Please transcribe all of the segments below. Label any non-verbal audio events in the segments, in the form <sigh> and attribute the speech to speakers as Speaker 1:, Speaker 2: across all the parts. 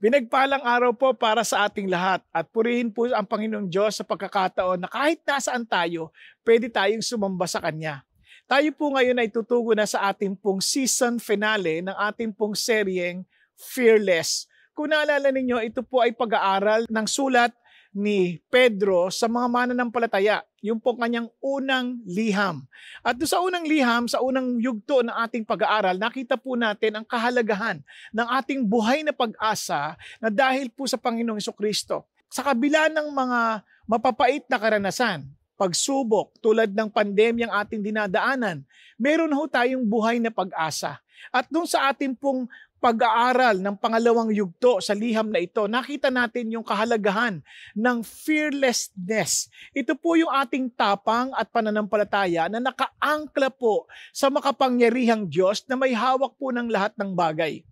Speaker 1: Pinagpalang araw po para sa ating lahat at purihin po ang Panginoong Diyos sa pagkakataon na kahit nasaan tayo, pwede tayong sumamba sa Kanya. Tayo po ngayon ay tutugo na sa ating pong season finale ng ating pong seryeng Fearless. Kung naalala ninyo, ito po ay pag-aaral ng sulat ni Pedro sa mga mananampalataya. Yung po kanyang unang liham. At doon sa unang liham, sa unang yugto ng ating pag-aaral, nakita po natin ang kahalagahan ng ating buhay na pag-asa na dahil po sa Panginoong Heso Kristo. Sa kabila ng mga mapapait na karanasan, pagsubok tulad ng pandemyang ating dinadaanan, meron ho tayong buhay na pag-asa. At doon sa ating pong pag-aaral ng pangalawang yugto sa liham na ito, nakita natin yung kahalagahan ng fearlessness. Ito po yung ating tapang at pananampalataya na nakaangkla po sa makapangyarihang Diyos na may hawak po ng lahat ng bagay.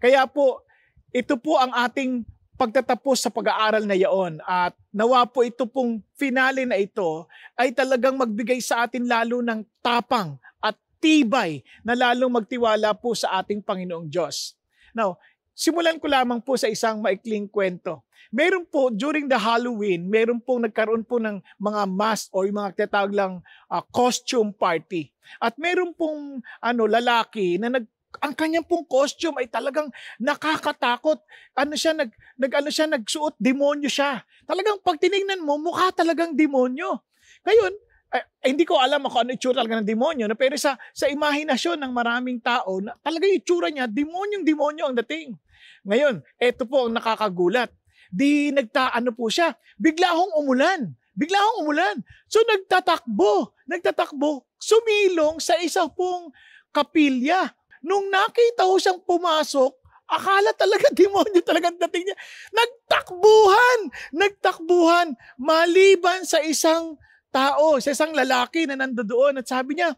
Speaker 1: Kaya po, ito po ang ating pagtatapos sa pag-aaral na yaon at nawa po ito pong finale na ito ay talagang magbigay sa atin lalo ng tapang at tibay na lalong magtiwala po sa ating Panginoong Diyos. Now, simulan ko lamang po sa isang maikling kwento. Meron po, during the Halloween, meron pong nagkaroon po ng mga mask or yung mga tatawag lang uh, costume party. At meron pong ano, lalaki na nag ang kanyang pong costume ay talagang nakakatakot. Ano siya nag, nag ano siya nagsuot demonyo siya. Talagang pag tiningnan mo mukha talagang demonyo. Ngayon, eh, eh, hindi ko alam ako ano itsura talaga ng demonyo, no? pero sa, sa imahinasyon ng maraming tao, na talaga yung itsura niya, demonyong-demonyo ang dating. Ngayon, eto po ang nakakagulat. Di nagtaano po siya, bigla hong umulan. Bigla hong umulan. So nagtatakbo, nagtatakbo, sumilong sa isa pong kapilya. Nung nakita ho siyang pumasok, akala talaga <laughs> demonyo talaga dating niya. Nagtakbuhan, nagtakbuhan maliban sa isang tao, sa isang lalaki na nandoon at sabi niya,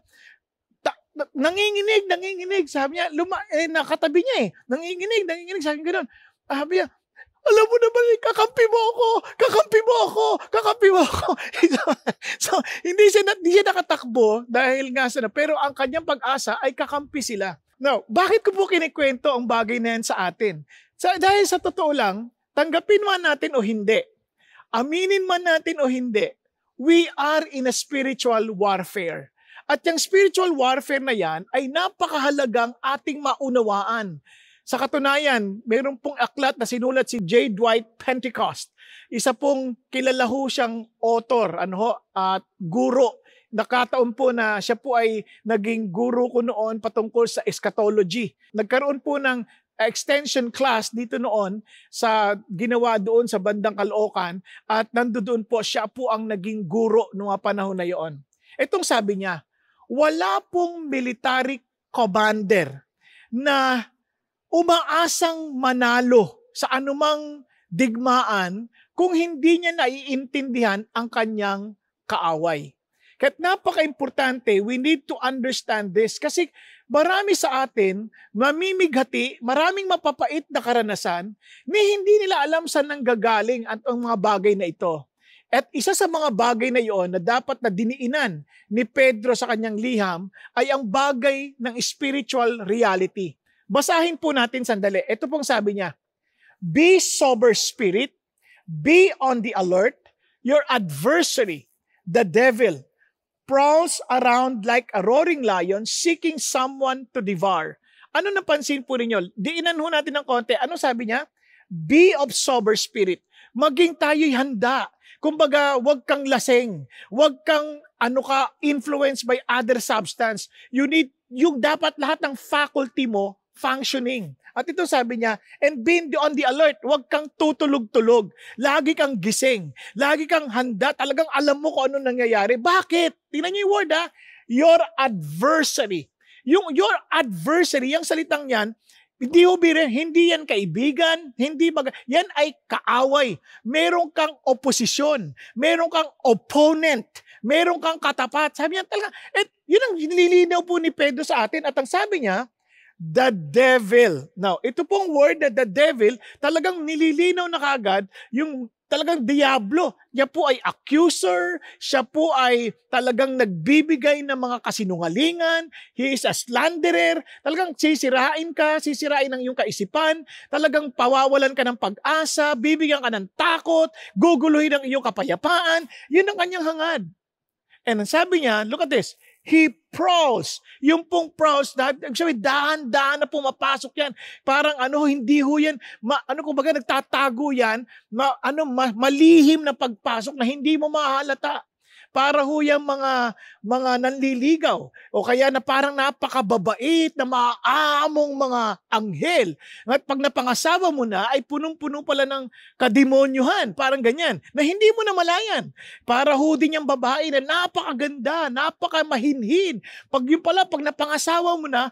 Speaker 1: nanginginig, nanginginig. Sabi niya, luma, eh, nakatabi niya eh. Nanginginig, nanginginig. Sabi niya ganun. Sabi niya, alam mo naman, eh, kakampi mo ako, kakampi mo ako, kakampi mo ako. <laughs> so, hindi siya, hindi siya nakatakbo dahil nga sana. Pero ang kanyang pag-asa ay kakampi sila. Now, bakit ko po kinikwento ang bagay na yan sa atin? Sa, dahil sa totoo lang, tanggapin man natin o hindi, aminin man natin o hindi, we are in a spiritual warfare. At yung spiritual warfare na yan ay napakahalagang ating maunawaan. Sa katunayan, mayroon pong aklat na sinulat si J. Dwight Pentecost. Isa pong kilala ho siyang author ano ho, at guro. Nakataon po na siya po ay naging guro ko noon patungkol sa eschatology. Nagkaroon po ng extension class dito noon sa ginawa doon sa bandang Kalookan at nandoon po siya po ang naging guro noong panahon na iyon. Itong sabi niya, wala pong military commander na umaasang manalo sa anumang digmaan kung hindi niya naiintindihan ang kanyang kaaway. Kahit napaka-importante, we need to understand this kasi marami sa atin mamimighati, maraming mapapait na karanasan ni hindi nila alam saan nang gagaling at ang mga bagay na ito. At isa sa mga bagay na iyon na dapat na diniinan ni Pedro sa kanyang liham ay ang bagay ng spiritual reality. Basahin po natin sandali. Ito pong sabi niya, Be sober spirit, be on the alert, your adversary, the devil, prowls around like a roaring lion seeking someone to devour. Ano napansin po ninyo? Diinan ho natin ng konti. Ano sabi niya? Be of sober spirit. Maging tayo'y handa. Kumbaga, huwag kang laseng. Huwag kang ano ka influenced by other substance. You need yung dapat lahat ng faculty mo functioning. At ito sabi niya, and being on the alert, huwag kang tutulog-tulog. Lagi kang gising. Lagi kang handa. Talagang alam mo kung ano nangyayari. Bakit? Tingnan niyo yung word ha. Your adversary. Yung your adversary, yung salitang yan, hindi ho biro, hindi yan kaibigan, hindi mag... Yan ay kaaway. Meron kang oposisyon, meron kang opponent, meron kang katapat. Sabi niya talaga, at eh, yun ang nililinaw po ni Pedro sa atin. At ang sabi niya, the devil. Now, ito pong word na the devil, talagang nililinaw na kaagad yung talagang diablo. Siya po ay accuser, siya po ay talagang nagbibigay ng mga kasinungalingan, he is a slanderer, talagang sisirain ka, sisirain ang iyong kaisipan, talagang pawawalan ka ng pag-asa, bibigyan ka ng takot, guguluhin ang iyong kapayapaan, yun ang kanyang hangad. And sabi niya, look at this, He prowls. Yung pong pros, sabi, dahan-dahan na pumapasok yan. Parang ano, hindi ho yan, ma, ano kumbaga nagtatago yan, ma, ano, ma, malihim na pagpasok na hindi mo mahalata para ho yung mga, mga nanliligaw o kaya na parang napakababait na maaamong mga anghel. At pag napangasawa mo na ay punong-puno pala ng kademonyuhan, parang ganyan, na hindi mo namalayan. Para ho din yung babae na napakaganda, napakamahinhin. Pag yung pala, pag napangasawa mo na,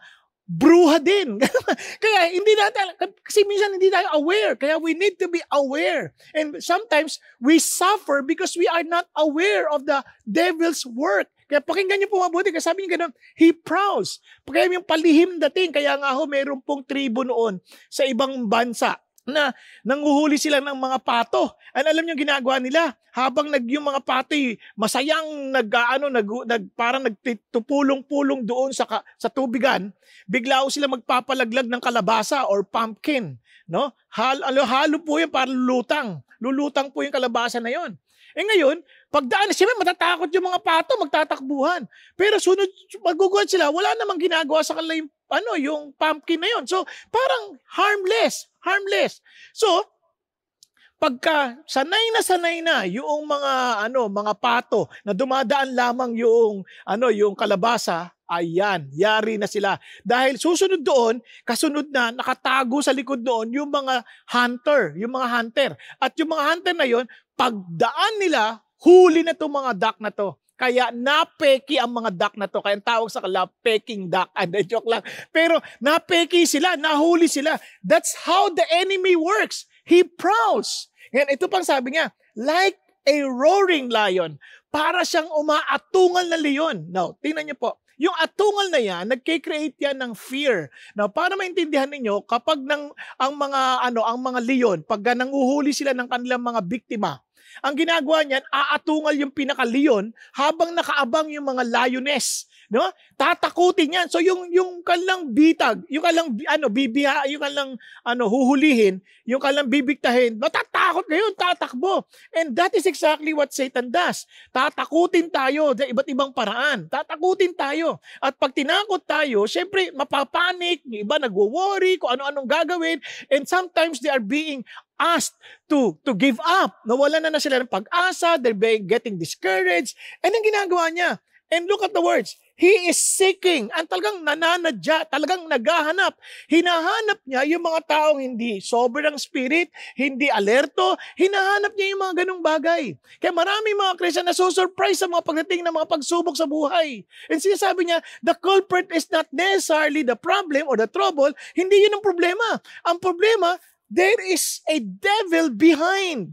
Speaker 1: bruha din. <laughs> kaya hindi natin, kasi minsan hindi tayo aware. Kaya we need to be aware. And sometimes we suffer because we are not aware of the devil's work. Kaya pakinggan niyo po mabuti. Kasi sabi niya ganun, he prowls. Kaya yung palihim dating. Kaya nga ho, meron pong tribo noon sa ibang bansa na nanguhuli sila ng mga pato. At alam niyo ginagawa nila? Habang nag yung mga pato, masayang nag, ano, nag, nag parang nagtupulong-pulong doon sa, sa tubigan, bigla sila magpapalaglag ng kalabasa or pumpkin. No? Hal, alo, halo po yan para lulutang. Lulutang po yung kalabasa na yon. Eh ngayon, pagdaan, siyempre matatakot yung mga pato, magtatakbuhan. Pero sunod, magugulat sila, wala namang ginagawa sa kanila yung ano yung pumpkin na yun. So, parang harmless, harmless. So, pagka sanay na sanay na yung mga ano, mga pato na dumadaan lamang yung ano, yung kalabasa, ayan, yari na sila. Dahil susunod doon, kasunod na nakatago sa likod doon yung mga hunter, yung mga hunter. At yung mga hunter na yon, pagdaan nila, huli na tong mga duck na to. Kaya napeki ang mga duck na to. Kaya tawag sa kanila, peking duck. <laughs> And I joke lang. Pero napeki sila, nahuli sila. That's how the enemy works. He prowls. Ngayon, ito pang sabi niya, like a roaring lion, para siyang umaatungal na leon. Now, tingnan niyo po. Yung atungal na yan, nagke-create yan ng fear. Now, para maintindihan ninyo, kapag nang, ang mga, ano, ang mga leon, pag nanguhuli sila ng kanilang mga biktima, ang ginagawa niyan, aatungal yung pinaka-leon habang nakaabang yung mga lioness No? Tatakutin yan. So yung yung kanilang bitag, yung kanilang ano bibiha, yung kanilang ano huhulihin, yung kanilang bibigtahin, matatakot ngayon, tatakbo. And that is exactly what Satan does. Tatakutin tayo sa iba't ibang paraan. Tatakutin tayo. At pag tinakot tayo, syempre mapapanik, yung iba nagwo-worry kung ano-anong gagawin and sometimes they are being asked to to give up. Nawala na na sila ng pag-asa, they're being getting discouraged. And ang ginagawa niya, and look at the words, He is seeking. Ang talagang nananadya, talagang naghahanap. Hinahanap niya yung mga taong hindi sobrang spirit, hindi alerto. Hinahanap niya yung mga ganong bagay. Kaya marami mga Christian na susurprise sa mga pagdating ng mga pagsubok sa buhay. And sinasabi niya, the culprit is not necessarily the problem or the trouble. Hindi yun ang problema. Ang problema, there is a devil behind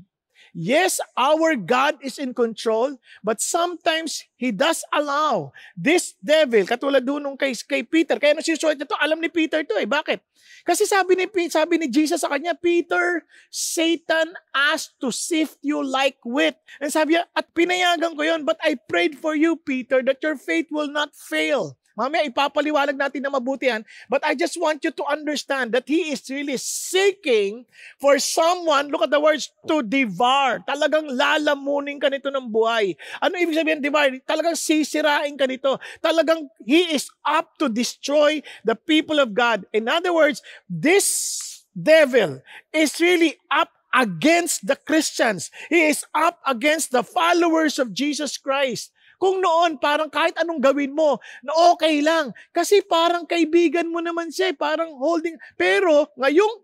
Speaker 1: Yes, our God is in control, but sometimes He does allow this devil, katulad doon nung kay, kay Peter. Kaya nung sinusulat na to, alam ni Peter to eh. Bakit? Kasi sabi ni, sabi ni Jesus sa kanya, Peter, Satan asked to sift you like wheat. And sabi niya, at pinayagan ko yon, but I prayed for you, Peter, that your faith will not fail. Mamaya ipapaliwalag natin na mabuti yan. But I just want you to understand that he is really seeking for someone, look at the words, to devour. Talagang lalamunin ka nito ng buhay. Ano ibig sabihin devour? Talagang sisirain ka nito. Talagang he is up to destroy the people of God. In other words, this devil is really up against the Christians. He is up against the followers of Jesus Christ. Kung noon, parang kahit anong gawin mo, na okay lang. Kasi parang kaibigan mo naman siya, eh, parang holding. Pero ngayong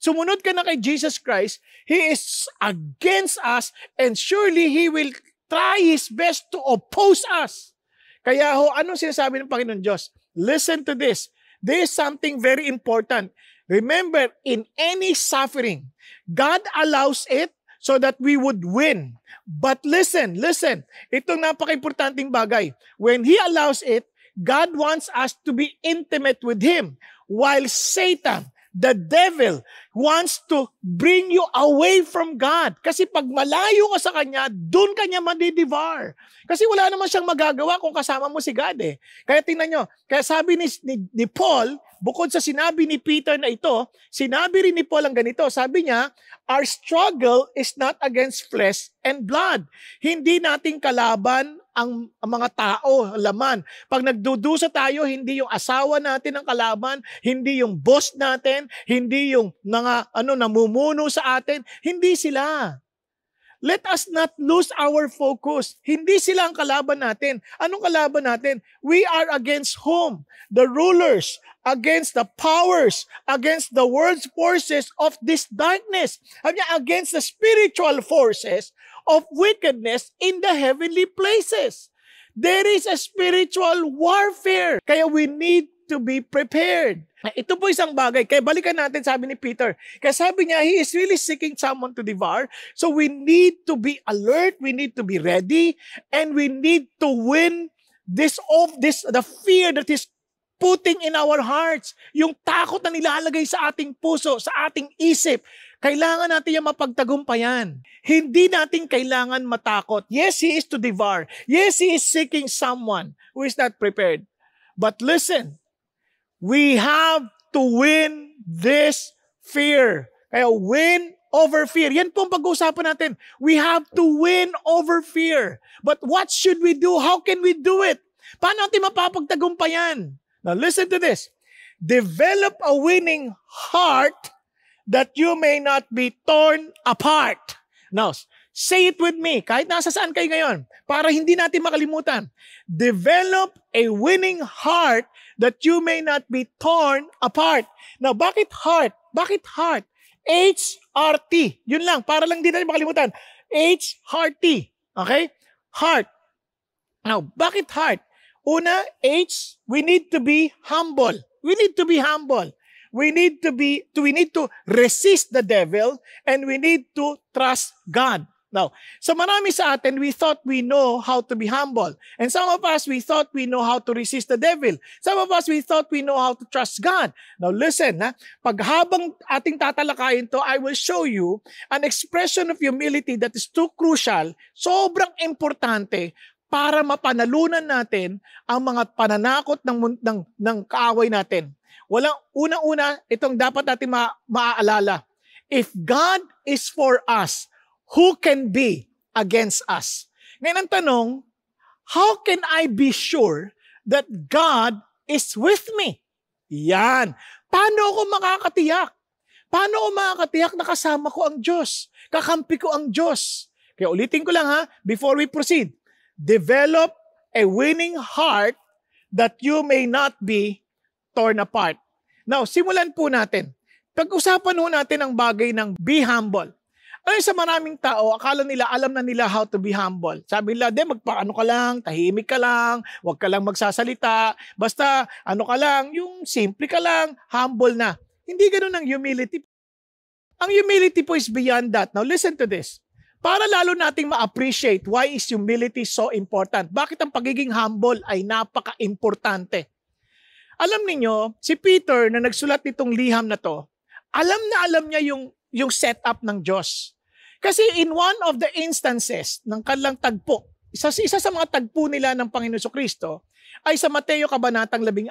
Speaker 1: sumunod ka na kay Jesus Christ, He is against us and surely He will try His best to oppose us. Kaya ho, anong sinasabi ng Panginoon Diyos? Listen to this. This is something very important. Remember, in any suffering, God allows it so that we would win. But listen, listen, itong napaka-importanting bagay. When He allows it, God wants us to be intimate with Him. While Satan, the devil, wants to bring you away from God. Kasi pag malayo ka sa Kanya, doon Kanya madidivar. Kasi wala naman siyang magagawa kung kasama mo si God eh. Kaya tingnan nyo, kaya sabi ni, ni, ni Paul, Bukod sa sinabi ni Peter na ito, sinabi rin ni Paul ang ganito. Sabi niya, our struggle is not against flesh and blood. Hindi nating kalaban ang, ang mga tao, laman. Pag nagdudusa tayo, hindi yung asawa natin ang kalaban, hindi yung boss natin, hindi yung mga ano namumuno sa atin, hindi sila. Let us not lose our focus. Hindi sila ang kalaban natin. Anong kalaban natin? We are against whom? The rulers, against the powers, against the world's forces of this darkness. Sabi against the spiritual forces of wickedness in the heavenly places. There is a spiritual warfare. Kaya we need to be prepared. Ito po isang bagay. Kaya balikan natin sabi ni Peter. Kaya sabi niya, he is really seeking someone to devour. So we need to be alert, we need to be ready, and we need to win this of this the fear that is putting in our hearts, yung takot na nilalagay sa ating puso, sa ating isip, kailangan natin yung mapagtagumpayan. Hindi natin kailangan matakot. Yes, he is to devour. Yes, he is seeking someone who is not prepared. But listen, We have to win this fear. Kaya win over fear. Yan po ang pag-uusapan natin. We have to win over fear. But what should we do? How can we do it? Paano natin mapapagtagumpayan? Now listen to this. Develop a winning heart that you may not be torn apart. Now, Say it with me, kahit nasa saan kayo ngayon, para hindi natin makalimutan. Develop a winning heart that you may not be torn apart. Now, bakit heart? Bakit heart? H-R-T. Yun lang, para lang hindi natin makalimutan. H-R-T. Okay? Heart. Now, bakit heart? Una, H, we need to be humble. We need to be humble. We need to be, to, we need to resist the devil and we need to trust God. Now, so marami sa atin, we thought we know how to be humble. And some of us, we thought we know how to resist the devil. Some of us, we thought we know how to trust God. Now listen, ha? pag habang ating tatalakayin to, I will show you an expression of humility that is too crucial, sobrang importante para mapanalunan natin ang mga pananakot ng, ng, ng kaaway natin. Walang unang-una, itong dapat natin ma- maaalala. If God is for us, who can be against us? Ngayon ang tanong, how can I be sure that God is with me? Yan. Paano ako makakatiyak? Paano ako makakatiyak na kasama ko ang Diyos? Kakampi ko ang Diyos? Kaya ulitin ko lang ha, before we proceed. Develop a winning heart that you may not be torn apart. Now, simulan po natin. Pag-usapan po natin ang bagay ng be humble. Ngayon ano sa maraming tao, akala nila, alam na nila how to be humble. Sabi nila, de, magpaano ka lang, tahimik ka lang, huwag ka lang magsasalita, basta ano ka lang, yung simple ka lang, humble na. Hindi ganun ang humility. Ang humility po is beyond that. Now listen to this. Para lalo nating ma-appreciate why is humility so important. Bakit ang pagiging humble ay napaka-importante? Alam niyo si Peter na nagsulat nitong liham na to, alam na alam niya yung yung setup ng Diyos. Kasi in one of the instances ng kanilang tagpo, isa, isa sa mga tagpo nila ng Panginoon Kristo ay sa Mateo Kabanatang 16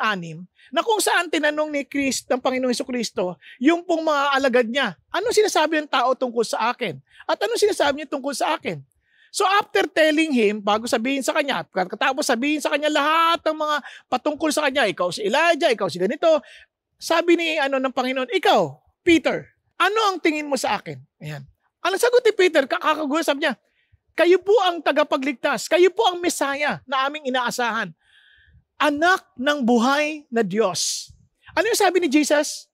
Speaker 1: na kung saan tinanong ni Christ, ng Panginoon Kristo yung pong mga alagad niya, ano sinasabi ng tao tungkol sa akin? At ano sinasabi niya tungkol sa akin? So after telling him, bago sabihin sa kanya, katapos sabihin sa kanya lahat ng mga patungkol sa kanya, ikaw si Elijah, ikaw si ganito, sabi ni ano ng Panginoon, ikaw, Peter, ano ang tingin mo sa akin? Ayan. Ano sagot ni Peter, kakagusap niya, kayo po ang tagapagligtas. Kayo po ang Mesaya na aming inaasahan. Anak ng buhay na Diyos. Ano yung sabi ni Jesus?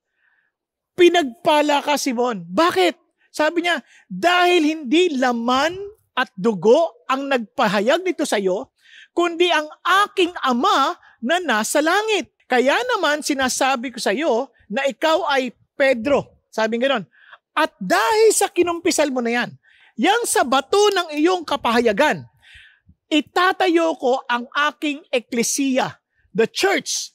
Speaker 1: Pinagpala ka, Simon. Bakit? Sabi niya, dahil hindi laman at dugo ang nagpahayag nito sa iyo, kundi ang aking ama na nasa langit. Kaya naman sinasabi ko sa iyo na ikaw ay Pedro. Sabi nga nun, at dahil sa kinumpisal mo na yan, yang sa bato ng iyong kapahayagan, itatayo ko ang aking eklesiya, the church,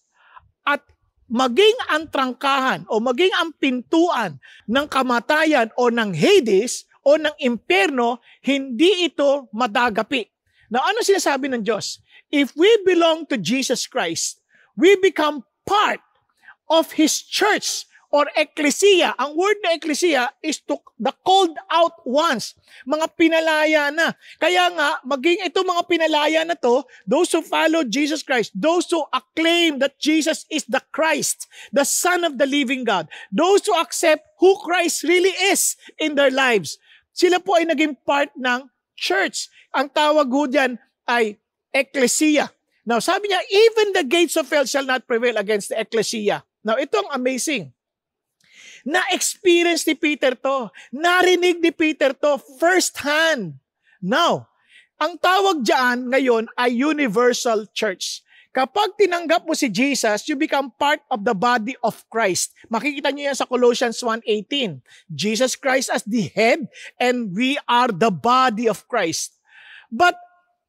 Speaker 1: at maging ang trangkahan o maging ang pintuan ng kamatayan o ng Hades o ng impyerno, hindi ito madagapi. Now, ano sinasabi ng Diyos? If we belong to Jesus Christ, we become part of His church or ecclesia. Ang word na ecclesia is to the called out ones, mga pinalaya na. Kaya nga, maging ito mga pinalaya na to, those who follow Jesus Christ, those who acclaim that Jesus is the Christ, the Son of the living God, those who accept who Christ really is in their lives, sila po ay naging part ng church. Ang tawag ho dyan ay ecclesia. Now, sabi niya, even the gates of hell shall not prevail against the ecclesia. Now, ito ang amazing. Na-experience ni Peter to. Narinig ni Peter to first hand. Now, ang tawag dyan ngayon ay universal church. Kapag tinanggap mo si Jesus, you become part of the body of Christ. Makikita niyo yan sa Colossians 1.18. Jesus Christ as the head and we are the body of Christ. But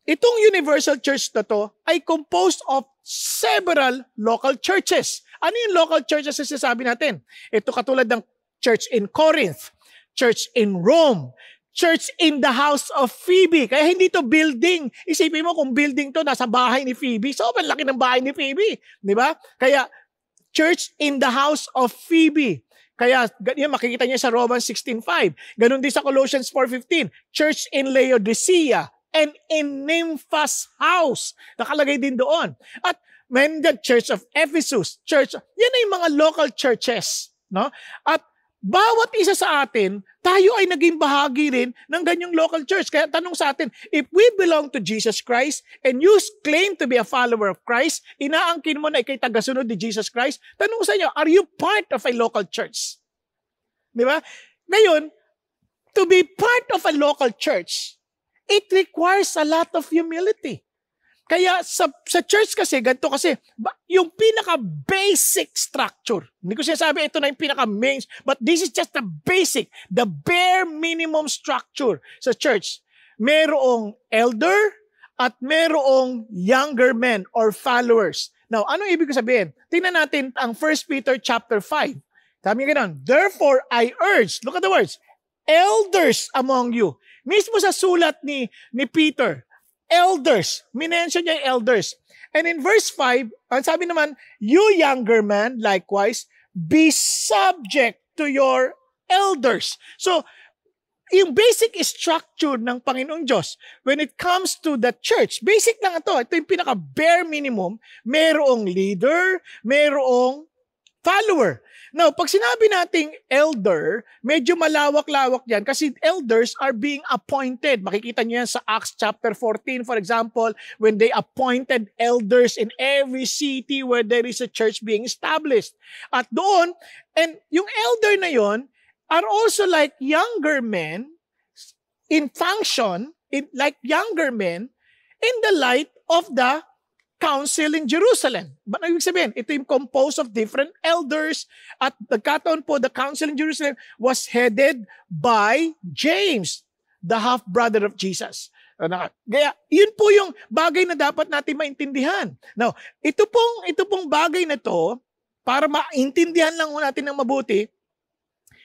Speaker 1: itong universal church na to ay composed of several local churches. Ano yung local church na sinasabi natin? Ito katulad ng church in Corinth, church in Rome, church in the house of Phoebe. Kaya hindi to building. Isipin mo kung building to, nasa bahay ni Phoebe. So, laki ng bahay ni Phoebe. Di ba? Kaya, church in the house of Phoebe. Kaya yan, makikita niya sa Romans 16.5. Ganon din sa Colossians 4.15. Church in Laodicea and in Nympha's house. Nakalagay din doon. At Mendian Church of Ephesus, Church, yan ay mga local churches. No? At bawat isa sa atin, tayo ay naging bahagi rin ng ganyang local church. Kaya tanong sa atin, if we belong to Jesus Christ and you claim to be a follower of Christ, inaangkin mo na ikay tagasunod ni Jesus Christ, tanong sa inyo, are you part of a local church? Di ba? Ngayon, to be part of a local church, it requires a lot of humility. Kaya sa, sa church kasi, ganito kasi, ba, yung pinaka-basic structure. Hindi ko sinasabi ito na yung pinaka-main, but this is just the basic, the bare minimum structure sa church. Merong elder at merong younger men or followers. Now, ano ibig sabihin? Tingnan natin ang 1 Peter chapter 5. Sabi niya Therefore, I urge, look at the words, elders among you. Mismo sa sulat ni, ni Peter, elders. Minention niya yung elders. And in verse 5, ang sabi naman, you younger man, likewise, be subject to your elders. So, yung basic structure ng Panginoong Diyos when it comes to the church, basic lang ito. Ito yung pinaka bare minimum. Merong leader, merong follower. Now, pag sinabi nating elder, medyo malawak-lawak yan kasi elders are being appointed. Makikita nyo yan sa Acts chapter 14, for example, when they appointed elders in every city where there is a church being established. At doon, and yung elder na yon are also like younger men in function, in, like younger men, in the light of the council in Jerusalem. Ba ano ibig sabihin, ito yung composed of different elders at nagkataon po, the council in Jerusalem was headed by James, the half-brother of Jesus. Ano Kaya, yun po yung bagay na dapat natin maintindihan. Now, ito pong, ito pong bagay na to, para maintindihan lang natin ng mabuti,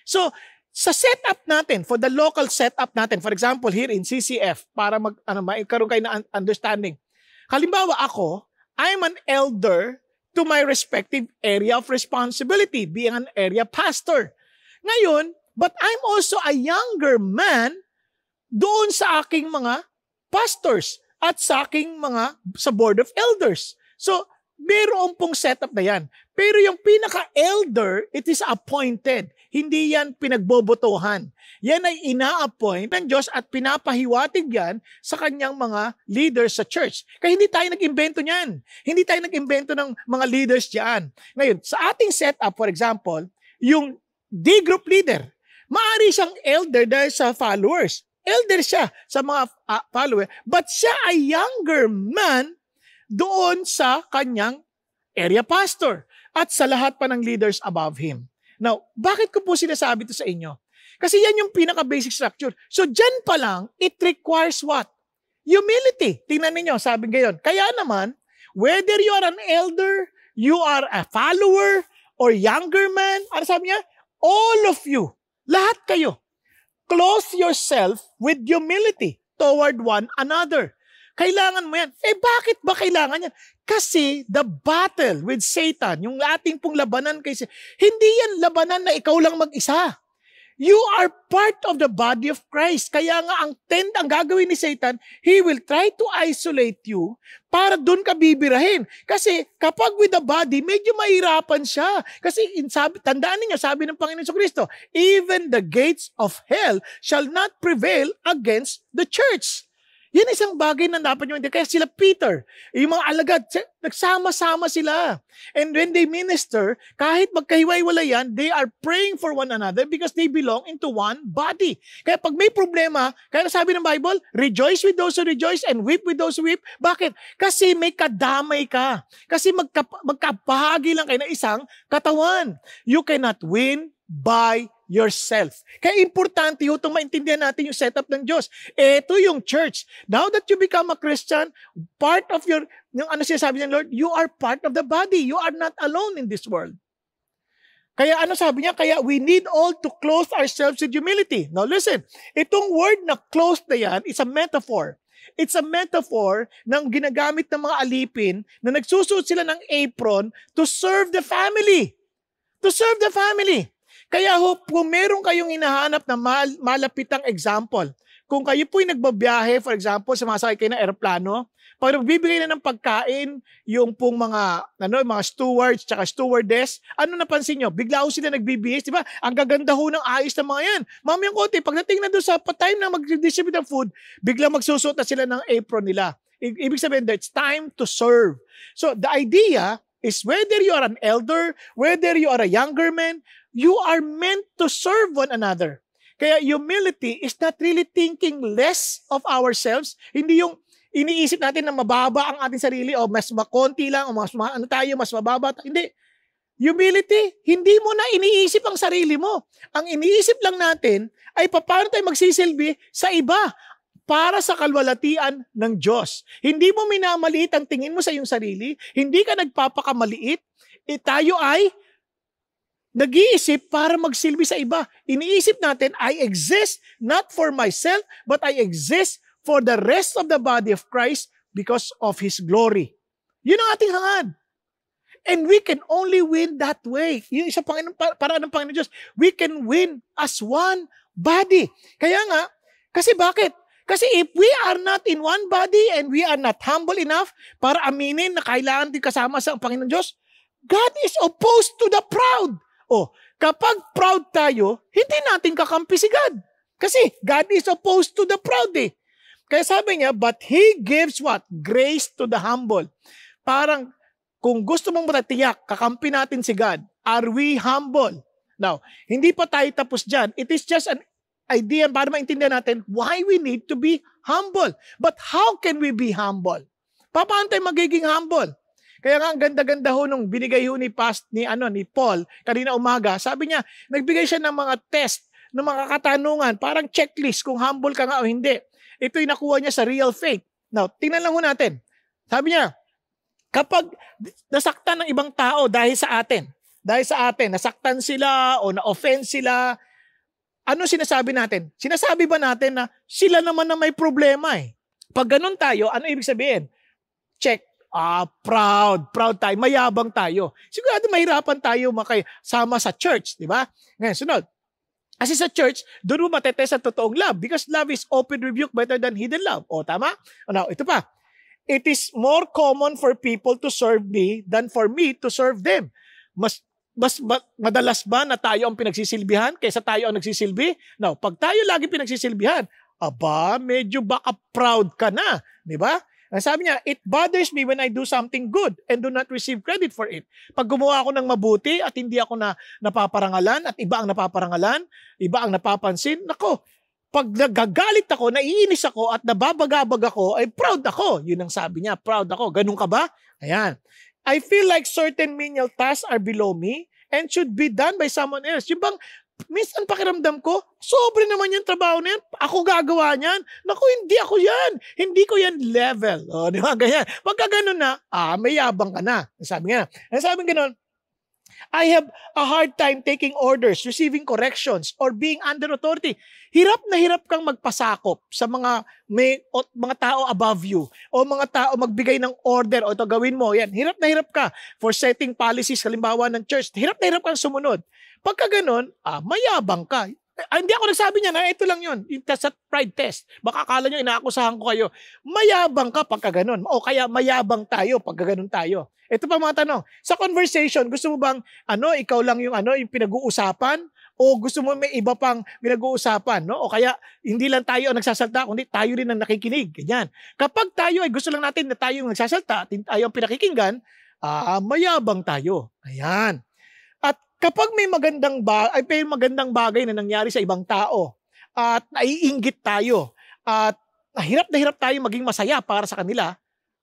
Speaker 1: so, sa setup natin, for the local setup natin, for example, here in CCF, para mag, ano, magkaroon kayo na understanding, Halimbawa ako, I'm an elder to my respective area of responsibility, being an area pastor. Ngayon, but I'm also a younger man doon sa aking mga pastors at sa aking mga sa board of elders. So, Meron pong setup na yan. Pero yung pinaka-elder, it is appointed. Hindi yan pinagbobotohan. Yan ay ina-appoint ng Diyos at pinapahiwatig yan sa kanyang mga leaders sa church. Kaya hindi tayo nag-imbento niyan. Hindi tayo nag-imbento ng mga leaders diyan. Ngayon, sa ating setup, for example, yung D-group leader, maaari siyang elder dahil sa followers elder siya sa mga uh, ah, follower, but siya ay younger man doon sa kanyang area pastor at sa lahat pa ng leaders above him. Now, bakit ko po sinasabi ito sa inyo? Kasi yan yung pinaka-basic structure. So, dyan pa lang, it requires what? Humility. Tingnan ninyo, sabi ngayon. Kaya naman, whether you are an elder, you are a follower, or younger man, ano sabi niya? All of you, lahat kayo, close yourself with humility toward one another. Kailangan mo yan. Eh bakit ba kailangan yan? Kasi the battle with Satan, yung ating pong labanan kay Satan, hindi yan labanan na ikaw lang mag-isa. You are part of the body of Christ. Kaya nga ang tend, ang gagawin ni Satan, he will try to isolate you para doon ka bibirahin. Kasi kapag with the body, medyo mahirapan siya. Kasi in, sabi, tandaan niya, sabi ng Panginoon sa Kristo, even the gates of hell shall not prevail against the church. Yan isang bagay na dapat nyo hindi. Kaya sila Peter, yung mga alagad, nagsama-sama sila. And when they minister, kahit magkahiwa-hiwala yan, they are praying for one another because they belong into one body. Kaya pag may problema, kaya sabi ng Bible, rejoice with those who rejoice and weep with those who weep. Bakit? Kasi may kadamay ka. Kasi magkap magkapahagi lang kayo na isang katawan. You cannot win by yourself. Kaya importante ho itong maintindihan natin yung setup ng Diyos. Ito yung church. Now that you become a Christian, part of your, yung ano sinasabi ng Lord, you are part of the body. You are not alone in this world. Kaya ano sabi niya? Kaya we need all to close ourselves with humility. Now listen, itong word na close na yan is a metaphor. It's a metaphor ng ginagamit ng mga alipin na nagsusuot sila ng apron to serve the family. To serve the family. Kaya ho, kung meron kayong hinahanap na mal, malapitang example, kung kayo po'y nagbabiyahe, for example, sumasakay kayo ng aeroplano, pag nagbibigay na ng pagkain, yung pong mga, ano, mga stewards, tsaka stewardess, ano napansin nyo? Bigla ho sila nagbibihis, di ba? Ang gaganda ho ng ayos ng mga yan. Mami yung kote, pagdating na doon sa time na mag-distribute ng food, bigla magsusot na sila ng apron nila. I- ibig sabihin, it's time to serve. So, the idea is whether you are an elder, whether you are a younger man, You are meant to serve one another. Kaya humility is not really thinking less of ourselves. Hindi yung iniisip natin na mababa ang ating sarili o mas makonti lang o mas ma- ano tayo, mas mababa. Hindi. Humility, hindi mo na iniisip ang sarili mo. Ang iniisip lang natin ay paano tayo magsisilbi sa iba para sa kalwalatian ng Diyos. Hindi mo minamaliit ang tingin mo sa iyong sarili, hindi ka nagpapakamaliit, e tayo ay nag-iisip para magsilbi sa iba. Iniisip natin, I exist not for myself, but I exist for the rest of the body of Christ because of His glory. Yun ang ating hangad. And we can only win that way. Yung isa Panginoon, paraan ng Panginoon Diyos. We can win as one body. Kaya nga, kasi bakit? Kasi if we are not in one body and we are not humble enough para aminin na kailangan din kasama sa Panginoon Diyos, God is opposed to the proud. Oh, kapag proud tayo, hindi natin kakampi si God. Kasi God is opposed to the proud eh. Kaya sabi niya, but He gives what? Grace to the humble. Parang kung gusto mong matatiyak, kakampi natin si God. Are we humble? Now, hindi pa tayo tapos dyan. It is just an idea para maintindihan natin why we need to be humble. But how can we be humble? Paano tayo magiging humble? Kaya nga ang ganda-ganda ho nung binigay ho ni past ni ano ni Paul kanina umaga. Sabi niya, nagbigay siya ng mga test ng mga katanungan, parang checklist kung humble ka nga o hindi. Ito'y nakuha niya sa real faith. Now, tingnan lang ho natin. Sabi niya, kapag nasaktan ng ibang tao dahil sa atin, dahil sa atin, nasaktan sila o na-offend sila, ano sinasabi natin? Sinasabi ba natin na sila naman na may problema eh? Pag ganun tayo, ano ibig sabihin? Check, Ah, proud. Proud tayo. Mayabang tayo. Sigurado mahirapan tayo makasama sa church, di ba? Ngayon, sunod. Kasi sa church, doon mo matetest ang totoong love because love is open rebuke better than hidden love. O, tama? O, now, ito pa. It is more common for people to serve me than for me to serve them. Mas, mas ma, madalas ba na tayo ang pinagsisilbihan kaysa tayo ang nagsisilbi? Now, pag tayo lagi pinagsisilbihan, aba, medyo baka proud ka na. Di ba? Ang sabi niya, it bothers me when I do something good and do not receive credit for it. Pag gumawa ako ng mabuti at hindi ako na napaparangalan at iba ang napaparangalan, iba ang napapansin, nako, pag nagagalit ako, naiinis ako at nababagabag ako, ay proud ako. Yun ang sabi niya, proud ako. Ganun ka ba? Ayan. I feel like certain menial tasks are below me and should be done by someone else. Yung bang Minsan pakiramdam ko, sobre naman yung trabaho na yan. Ako gagawa niyan. Naku, hindi ako yan. Hindi ko yan level. O, di ba? <laughs> Ganyan. Pagka ganun na, ah, may yabang ka na. Sabi nga na. Ang sabi ganun, I have a hard time taking orders, receiving corrections, or being under authority. Hirap na hirap kang magpasakop sa mga may o, mga tao above you o mga tao magbigay ng order o ito gawin mo. Yan, hirap na hirap ka for setting policies halimbawa ng church. Hirap na hirap kang sumunod. Pagka ganun, ah, mayabang ka. Ah, hindi ako nagsabi niya na ah, ito lang yun, yung test at pride test. Baka akala niyo inaakusahan ko kayo. Mayabang ka pagka ganun. O kaya mayabang tayo pagka ganun tayo. Ito pa mga tanong. Sa conversation, gusto mo bang ano, ikaw lang yung ano, yung pinag-uusapan? O gusto mo may iba pang pinag-uusapan, no? O kaya hindi lang tayo ang nagsasalta, kundi tayo rin ang nakikinig. Ganyan. Kapag tayo ay gusto lang natin na tayo yung nagsasalta, tayo ang pinakikinggan, ah, mayabang tayo. Ayan kapag may magandang ba ay may magandang bagay na nangyari sa ibang tao at naiinggit tayo at nahirap na hirap tayo maging masaya para sa kanila,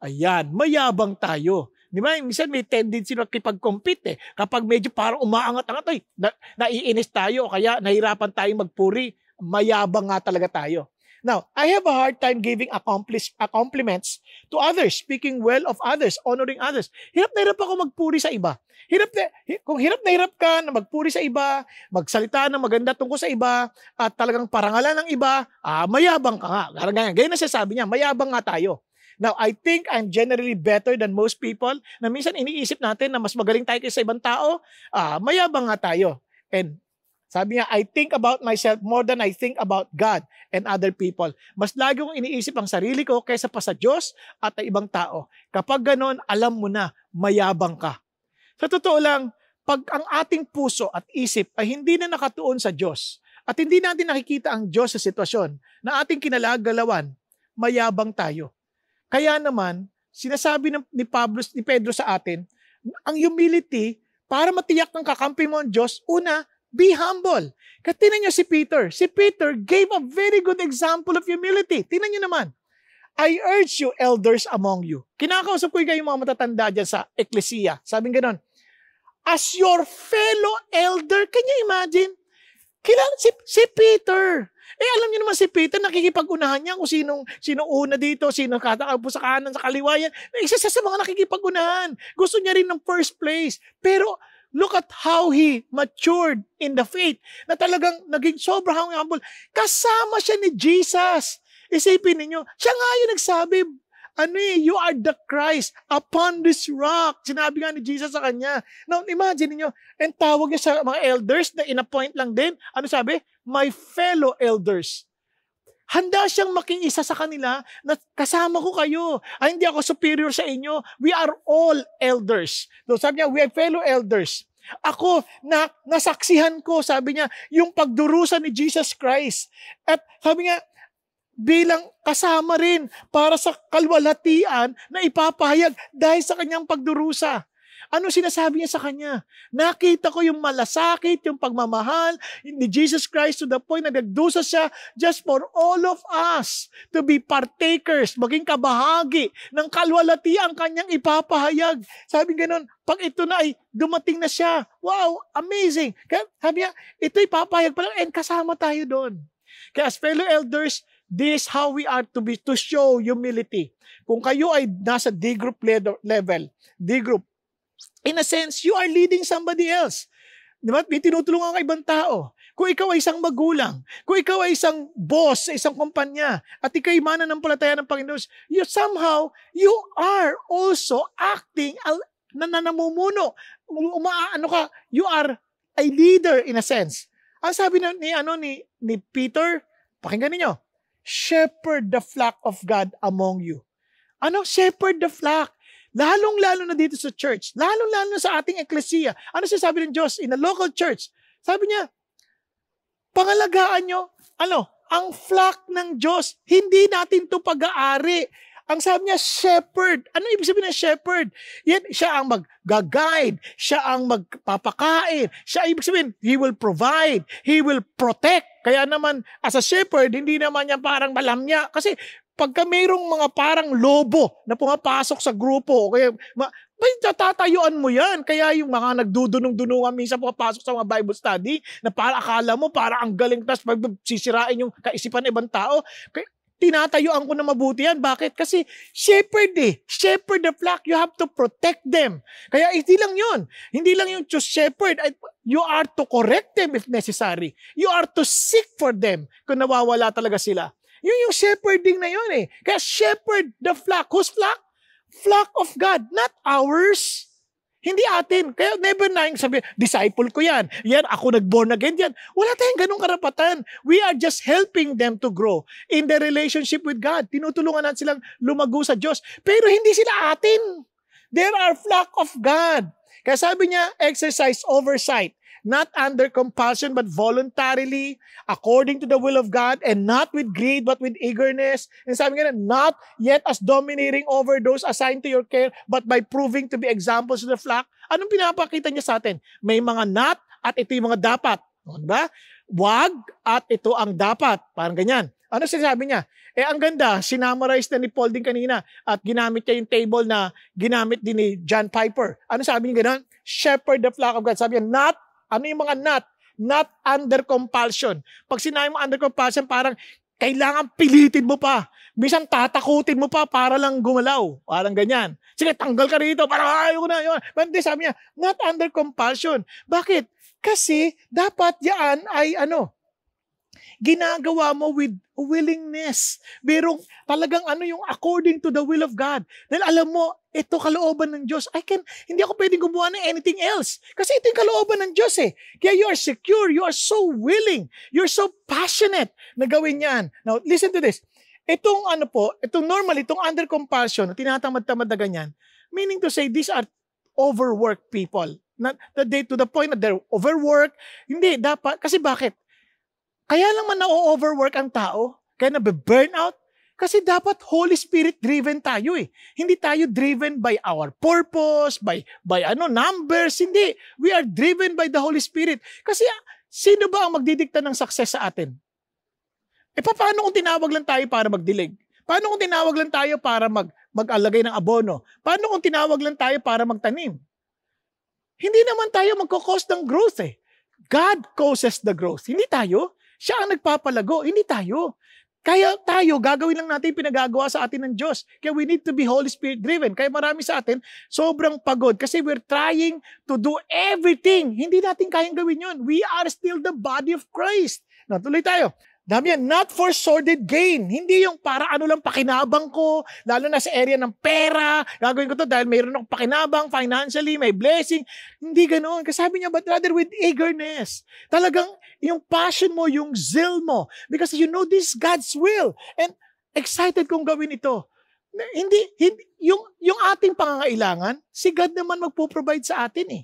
Speaker 1: ayan, mayabang tayo. Di ba? Minsan may tendency na kipag-compete eh. Kapag medyo parang umaangat-angat, ay, na, naiinis tayo, kaya nahirapan tayong magpuri, mayabang nga talaga tayo. Now, I have a hard time giving accomplish, compliments to others, speaking well of others, honoring others. Hirap na hirap ako magpuri sa iba. Hirap na, kung hirap na hirap ka na magpuri sa iba, magsalita ng maganda tungkol sa iba, at talagang parangalan ng iba, ah, mayabang ka nga. Parang ganyan. Ganyan na sabi niya, mayabang nga tayo. Now, I think I'm generally better than most people na minsan iniisip natin na mas magaling tayo kaysa ibang tao, ah, mayabang nga tayo. And sabi niya, I think about myself more than I think about God and other people. Mas lagi kong iniisip ang sarili ko kaysa pa sa Diyos at ang ibang tao. Kapag ganon, alam mo na, mayabang ka. Sa totoo lang, pag ang ating puso at isip ay hindi na nakatuon sa Diyos at hindi natin nakikita ang Diyos sa sitwasyon na ating kinalagalawan, mayabang tayo. Kaya naman, sinasabi ni Pablo, ni Pedro sa atin, ang humility para matiyak ng kakampi mo ang Diyos, una, Be humble. Kasi tinan nyo si Peter. Si Peter gave a very good example of humility. Tinan nyo naman. I urge you, elders among you. Kinakausap ko kayo mga matatanda dyan sa eklesiya. Sabing ganon, as your fellow elder, can you imagine? Kailan si, si Peter. Eh, alam niyo naman si Peter, nakikipag-unahan niya kung sinong, sino una dito, sino katakabo sa kanan, sa kaliwa yan. Eh, isa sa mga nakikipag-unahan. Gusto niya rin ng first place. Pero Look at how he matured in the faith na talagang naging sobrang humble. Kasama siya ni Jesus. Isipin ninyo, siya nga yung nagsabi, ano eh, you are the Christ upon this rock. Sinabi nga ni Jesus sa kanya. Now, imagine niyo and tawag niya sa mga elders na inappoint lang din. Ano sabi? My fellow elders. Handa siyang makiisa sa kanila na kasama ko kayo. Ay, ah, hindi ako superior sa inyo. We are all elders. So, sabi niya, we are fellow elders. Ako, na, nasaksihan ko, sabi niya, yung pagdurusa ni Jesus Christ. At sabi niya, bilang kasama rin para sa kalwalatian na ipapahayag dahil sa kanyang pagdurusa. Ano sinasabi niya sa kanya? Nakita ko yung malasakit, yung pagmamahal ni Jesus Christ to the point na nagdusa siya just for all of us to be partakers, maging kabahagi ng kalwalati ang kanyang ipapahayag. Sabi ganun, pag ito na ay dumating na siya, wow, amazing. Kaya sabi niya, ito ipapahayag pa lang and kasama tayo doon. Kaya as fellow elders, this how we are to be to show humility. Kung kayo ay nasa D group level, D group, in a sense, you are leading somebody else. Di ba? May tinutulungan ka ibang tao. Kung ikaw ay isang magulang, kung ikaw ay isang boss sa isang kumpanya, at ikaw ay mananampalataya ng palataya ng Panginoon, you somehow, you are also acting na nanamumuno. Um, ano ka, you are a leader in a sense. Ang sabi na, ni, ano, ni, ni Peter, pakinggan niyo, shepherd the flock of God among you. Ano? Shepherd the flock. Lalong-lalo na dito sa church, lalong-lalo na sa ating eklesiya. Ano sinasabi ng Diyos in the local church? Sabi niya, pangalagaan nyo, ano, ang flock ng Diyos. Hindi natin to pag-aari. Ang sabi niya, shepherd. Ano ibig sabihin ng shepherd? Yan, siya ang mag-guide. Siya ang magpapakain. Siya, ibig sabihin, he will provide. He will protect. Kaya naman, as a shepherd, hindi naman niya parang malam Kasi pagka mayroong mga parang lobo na pumapasok sa grupo, kaya ma, may tatatayuan mo yan. Kaya yung mga nagdudunong-dunungan minsan pumapasok sa mga Bible study na para akala mo para ang galing tas pag sisirain yung kaisipan ng ibang tao. Kaya, tinatayuan ko na mabuti yan. Bakit? Kasi shepherd eh. Shepherd the flock. You have to protect them. Kaya hindi lang yun. Hindi lang yung to shepherd. You are to correct them if necessary. You are to seek for them kung nawawala talaga sila. Yun yung shepherding na yun eh. Kaya shepherd the flock. Whose flock? Flock of God, not ours. Hindi atin. Kaya never na yung sabi, disciple ko yan. Yan, ako nag-born again yan. Wala tayong ganong karapatan. We are just helping them to grow in their relationship with God. Tinutulungan natin silang lumago sa Diyos. Pero hindi sila atin. There are flock of God. Kaya sabi niya, exercise oversight not under compulsion, but voluntarily, according to the will of God, and not with greed, but with eagerness. And sabi nga not yet as dominating over those assigned to your care, but by proving to be examples to the flock. Anong pinapakita niya sa atin? May mga not at ito yung mga dapat. O, diba? Wag at ito ang dapat. Parang ganyan. Ano sinasabi niya? Eh, ang ganda, sinummarize na ni Paul din kanina at ginamit niya yung table na ginamit din ni John Piper. Ano sabi niya ganun? Shepherd the flock of God. Sabi niya, not ano yung mga not? Not under compulsion. Pag sinabi mo under compulsion, parang kailangan pilitin mo pa. Minsan tatakutin mo pa para lang gumalaw. Parang ganyan. Sige, tanggal ka rito. Parang ayaw na. Yun. Bandi, sabi niya, not under compulsion. Bakit? Kasi dapat yan ay ano, ginagawa mo with willingness. Pero talagang ano yung according to the will of God. Dahil alam mo, ito kalooban ng Diyos. I can, hindi ako pwedeng gumawa ng anything else. Kasi ito yung kalooban ng Diyos eh. Kaya you are secure, you are so willing, you're so passionate na gawin yan. Now, listen to this. Itong ano po, itong normally, itong under compulsion, tinatamad-tamad na ganyan, meaning to say, these are overworked people. Not the day to the point that they're overworked. Hindi, dapat. Kasi bakit? Kaya lang man na-overwork ang tao, kaya na-burn out, kasi dapat Holy Spirit driven tayo eh. Hindi tayo driven by our purpose, by by ano numbers, hindi. We are driven by the Holy Spirit. Kasi ah, sino ba ang magdidikta ng success sa atin? E paano kung tinawag lang tayo para magdilig? Paano kung tinawag lang tayo para mag mag-alagay ng abono? Paano kung tinawag lang tayo para magtanim? Hindi naman tayo magkakos ng growth eh. God causes the growth. Hindi tayo. Siya ang nagpapalago. Hindi tayo. Kaya tayo, gagawin lang natin pinagagawa sa atin ng Diyos. Kaya we need to be Holy Spirit driven. Kaya marami sa atin, sobrang pagod. Kasi we're trying to do everything. Hindi natin kayang gawin yun. We are still the body of Christ. tuloy tayo. Dami yan, not for sordid gain. Hindi yung para ano lang pakinabang ko, lalo na sa area ng pera, gagawin ko to dahil mayroon akong pakinabang financially, may blessing. Hindi ganoon. Kasi sabi niya, but rather with eagerness. Talagang yung passion mo, yung zeal mo. Because you know this God's will. And excited kong gawin ito. Hindi, hindi yung, yung ating pangangailangan, si God naman magpo-provide sa atin eh.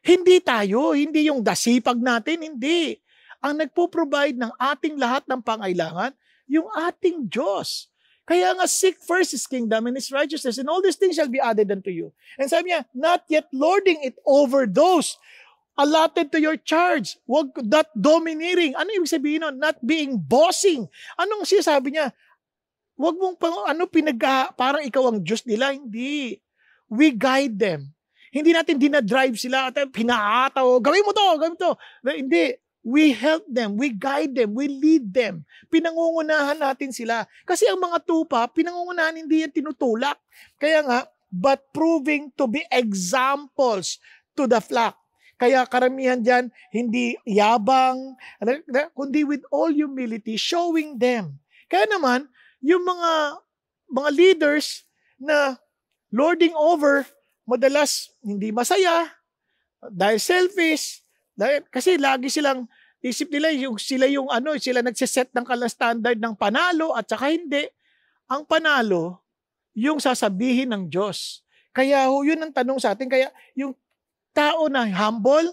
Speaker 1: Hindi tayo, hindi yung dasipag natin, hindi. Ang nagpo-provide ng ating lahat ng pangailangan, yung ating Diyos. Kaya nga, seek first His kingdom and His righteousness, and all these things shall be added unto you. And sabi niya, not yet lording it over those allotted to your charge. Wag that domineering. Ano ibig sabihin nun? Not being bossing. Anong sinasabi niya? Wag mong pang, ano, pinag, ah, parang ikaw ang Diyos nila. Hindi. We guide them. Hindi natin dinadrive sila at pinaataw. Gawin mo to, gawin mo to. Hindi. We help them, we guide them, we lead them. Pinangungunahan natin sila. Kasi ang mga tupa, pinangungunahan hindi yan tinutulak. Kaya nga, but proving to be examples to the flock. Kaya karamihan dyan, hindi yabang, kundi with all humility, showing them. Kaya naman, yung mga mga leaders na lording over, madalas hindi masaya, dahil selfish, dahil, kasi lagi silang isip nila yung sila yung ano, sila nagse-set ng kala ng panalo at saka hindi. Ang panalo yung sasabihin ng Diyos. Kaya ho, yun ang tanong sa atin. Kaya yung Tao na humble,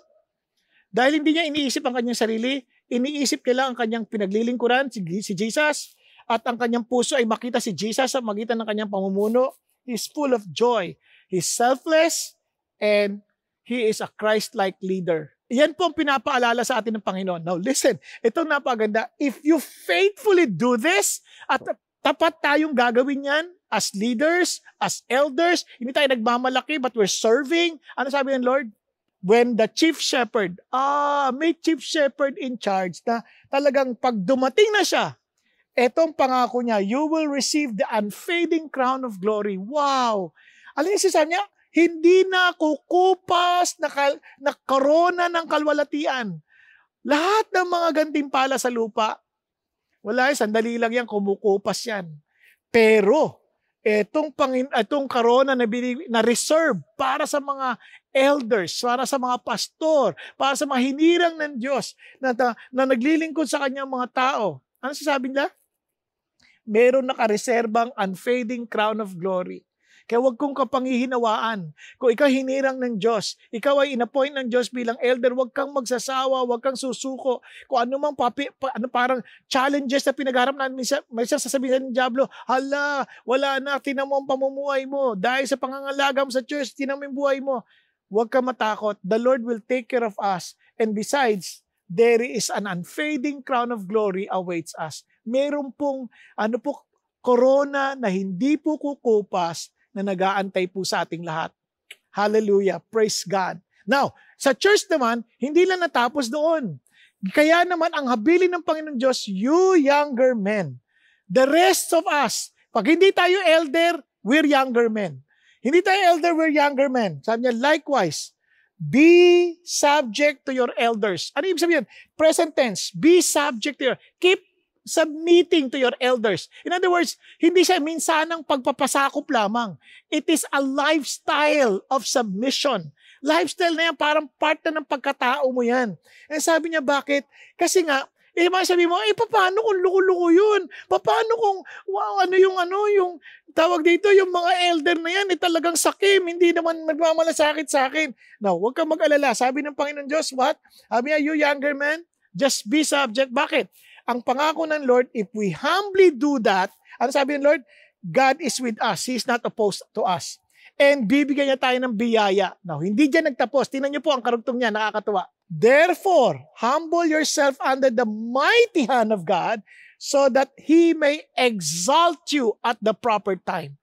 Speaker 1: dahil hindi niya iniisip ang kanyang sarili, iniisip niya lang ang kanyang pinaglilingkuran, si, si Jesus, at ang kanyang puso ay makita si Jesus sa magitan ng kanyang pamumuno. He's full of joy. He's selfless and he is a Christ-like leader. Yan po ang pinapaalala sa atin ng Panginoon. Now listen, itong napaganda. If you faithfully do this, at tapat tayong gagawin yan, as leaders, as elders, hindi tayo nagmamalaki but we're serving. Ano sabi ng Lord? When the chief shepherd, ah, may chief shepherd in charge na talagang pag dumating na siya, etong pangako niya, you will receive the unfading crown of glory. Wow! Alin yung sinasabi niya? Hindi na kukupas na, kal- na korona ng kalwalatian. Lahat ng mga gantimpala sa lupa, wala, sandali lang yan, kumukupas yan. Pero, itong, pangin, ah, itong karona na, na reserve para sa mga elders, para sa mga pastor, para sa mga hinirang ng Diyos na, na, na naglilingkod sa kanyang mga tao. Ano sasabihin nila? Meron nakareserbang unfading crown of glory kaya huwag kong kapangihinawaan. Kung ikaw hinirang ng Diyos, ikaw ay inappoint ng Diyos bilang elder, huwag kang magsasawa, huwag kang susuko. Kung ano mang papi, pa, ano, parang challenges na pinagharap natin, minsan, minsan sasabihin ng Diablo, hala, wala na, tinan ang pamumuhay mo. Dahil sa pangangalagam sa church, tinan mo buhay mo. Huwag ka matakot. The Lord will take care of us. And besides, there is an unfading crown of glory awaits us. Meron pong ano po, corona na hindi po kukupas na nagaantay po sa ating lahat. Hallelujah. Praise God. Now, sa church naman, hindi lang natapos doon. Kaya naman, ang habilin ng Panginoong Diyos, you younger men. The rest of us, pag hindi tayo elder, we're younger men. Hindi tayo elder, we're younger men. Sabi niya, likewise, be subject to your elders. Ano ibig sabihin? Present tense, be subject to your, keep submitting to your elders. In other words, hindi siya minsanang pagpapasakop lamang. It is a lifestyle of submission. Lifestyle na yan, parang part na ng pagkatao mo yan. And eh, sabi niya, bakit? Kasi nga, eh, sabi mo, eh, paano kung luko-luko yun? Paano kung, wow, ano yung ano, yung tawag dito, yung mga elder na yan, eh, talagang sakim, hindi naman nagmamalasakit sa akin. Now, huwag kang mag-alala. Sabi ng Panginoon Diyos, what? Sabi niya, you younger man, just be subject. Bakit? Ang pangako ng Lord, if we humbly do that, ano sabi ng Lord? God is with us. He is not opposed to us. And bibigyan niya tayo ng biyaya. Now, hindi dyan nagtapos. Tingnan niyo po ang karugtong niya, nakakatuwa. Therefore, humble yourself under the mighty hand of God so that He may exalt you at the proper time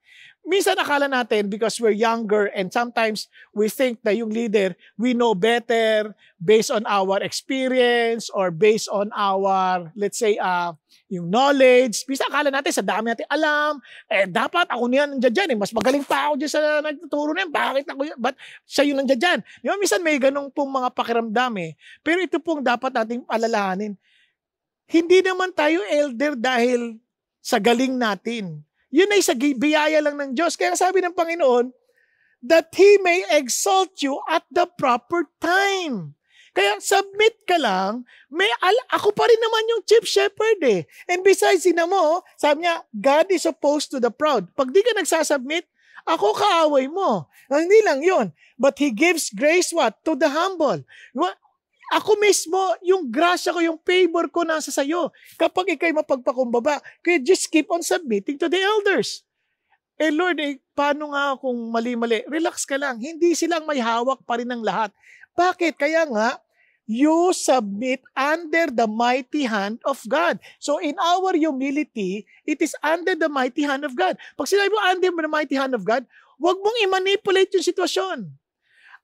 Speaker 1: minsan akala natin because we're younger and sometimes we think na yung leader, we know better based on our experience or based on our, let's say, uh, yung knowledge. Minsan akala natin sa dami natin alam, eh dapat ako niyan nandiyan dyan, eh. mas magaling pa ako dyan sa nagtuturo na yan. Bakit ako yan? Ba't siya yung nandiyan dyan? Di ba, minsan may ganong pong mga pakiramdam eh. Pero ito pong dapat nating alalahanin. Hindi naman tayo elder dahil sa galing natin yun ay sa biyaya lang ng Diyos. Kaya sabi ng Panginoon, that He may exalt you at the proper time. Kaya submit ka lang, may al- ako pa rin naman yung chief shepherd eh. And besides, sina mo, sabi niya, God is opposed to the proud. Pag di ka nagsasubmit, ako kaaway mo. Hindi lang yun. But He gives grace what? To the humble. Ako mismo, yung grasya ko, yung favor ko nasa sa'yo. Kapag ikay mapagpakumbaba, kaya just keep on submitting to the elders. Eh Lord, eh, paano nga kung mali-mali? Relax ka lang. Hindi silang may hawak pa rin ng lahat. Bakit? Kaya nga, you submit under the mighty hand of God. So in our humility, it is under the mighty hand of God. Pag sinabi mo under the mighty hand of God, wag mong i-manipulate yung sitwasyon.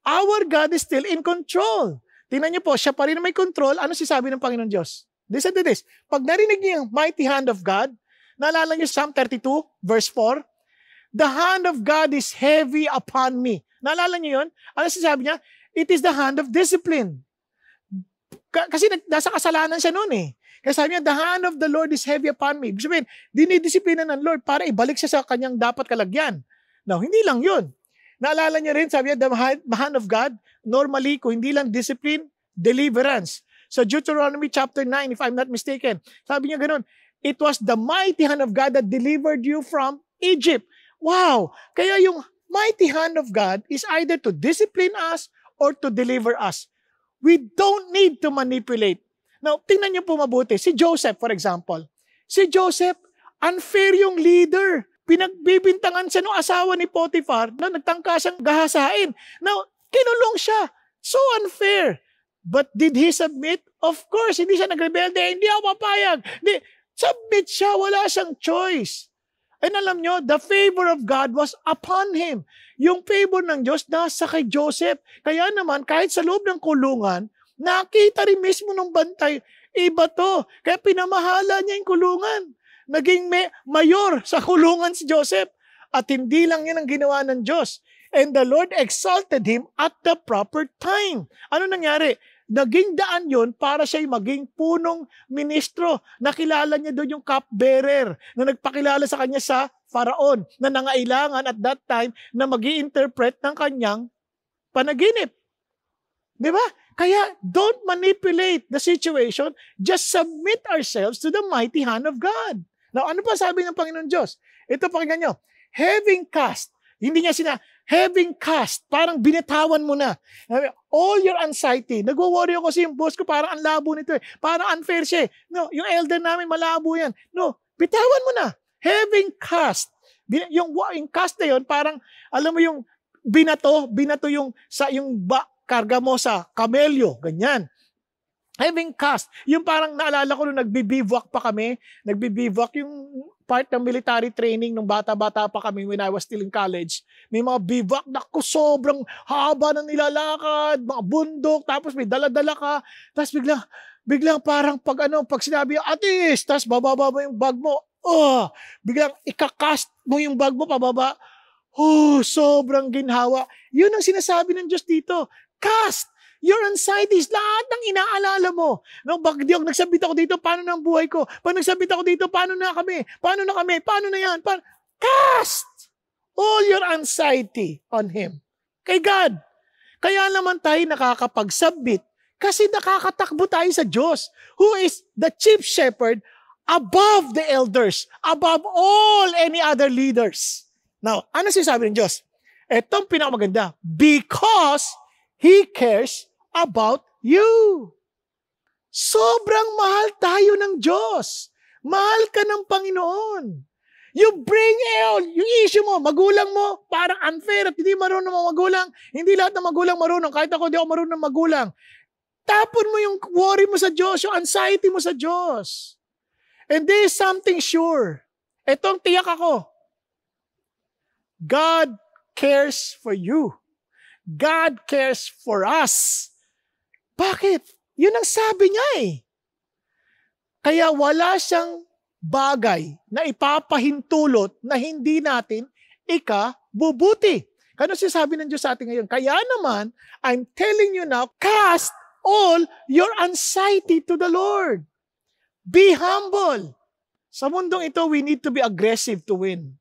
Speaker 1: Our God is still in control. Tingnan niyo po, siya pa rin may control. Ano si sabi ng Panginoon Diyos? This and this. Pag narinig niyo yung mighty hand of God, naalala niyo Psalm 32, verse 4, The hand of God is heavy upon me. Naalala niyo yun? Ano sinasabi niya? It is the hand of discipline. K- kasi nasa kasalanan siya noon eh. Kaya sabi niya, the hand of the Lord is heavy upon me. Ibig sabihin, dinidisiplina ng Lord para ibalik siya sa kanyang dapat kalagyan. Now, hindi lang yun. Naalala niya rin, sabi niya, the hand of God, normally, kung hindi lang discipline, deliverance. So Deuteronomy chapter 9, if I'm not mistaken, sabi niya ganun, it was the mighty hand of God that delivered you from Egypt. Wow! Kaya yung mighty hand of God is either to discipline us or to deliver us. We don't need to manipulate. Now, tingnan niyo po mabuti. Si Joseph, for example. Si Joseph, unfair yung leader pinagbibintangan siya ng asawa ni Potiphar na nagtangka siyang gahasain. Now, kinulong siya. So unfair. But did he submit? Of course, hindi siya nagrebelde. Hindi ako papayag. Hindi. Submit siya. Wala siyang choice. And alam nyo, the favor of God was upon him. Yung favor ng Diyos nasa kay Joseph. Kaya naman, kahit sa loob ng kulungan, nakita rin mismo ng bantay, iba to. Kaya pinamahala niya yung kulungan naging may mayor sa kulungan si Joseph. At hindi lang yan ang ginawa ng Diyos. And the Lord exalted him at the proper time. Ano nangyari? Naging daan yon para siya'y maging punong ministro. Nakilala niya doon yung cupbearer na nagpakilala sa kanya sa Faraon na nangailangan at that time na mag interpret ng kanyang panaginip. Di ba? Kaya don't manipulate the situation. Just submit ourselves to the mighty hand of God. Now, ano pa sabi ng Panginoon Diyos? Ito, pakinggan nyo. Having cast, hindi niya sina, having cast, parang binitawan mo na. All your anxiety. Nagwo-worry ako kasi yung boss ko, parang ang labo nito eh. Parang unfair siya eh. No, yung elder namin, malabo yan. No, bitawan mo na. Having cast. Yung, yung cast na yun, parang, alam mo yung binato, binato yung, sa, yung ba, karga mo sa kamelyo, ganyan having cast, yung parang naalala ko nung nagbibivwak pa kami, nagbibivwak yung part ng military training nung bata-bata pa kami when I was still in college. May mga bivouac na ko sobrang haba na nilalakad, mga bundok, tapos may daladala ka, tapos bigla, biglang parang pag ano, pag sinabi, atis, tapos bababa mo yung bag mo, oh, biglang ikakast mo yung bag mo pababa, oh, sobrang ginhawa. Yun ang sinasabi ng Diyos dito, cast! Your anxiety is lahat ng inaalala mo. Nung bagdyog, nagsabit ako dito, paano na ang buhay ko? Pag nagsabit ako dito, paano na kami? Paano na kami? Paano na yan? Paano? Cast all your anxiety on Him. Kay God. Kaya naman tayo nakakapagsabit kasi nakakatakbo tayo sa Diyos who is the chief shepherd above the elders, above all any other leaders. Now, ano sinasabi ng Diyos? Itong pinakamaganda. Because He cares about you. Sobrang mahal tayo ng Diyos. Mahal ka ng Panginoon. You bring all, yung issue mo, magulang mo, parang unfair at hindi marunong magulang. Hindi lahat ng magulang marunong. Kahit ako, hindi ako marunong magulang. Tapon mo yung worry mo sa Diyos, yung anxiety mo sa Diyos. And there is something sure. Itong tiyak ako. God cares for you. God cares for us. Bakit? Yun ang sabi niya eh. Kaya wala siyang bagay na ipapahintulot na hindi natin ikabubuti. Kano sabi ng Diyos sa atin ngayon? Kaya naman, I'm telling you now, cast all your anxiety to the Lord. Be humble. Sa mundong ito, we need to be aggressive to win.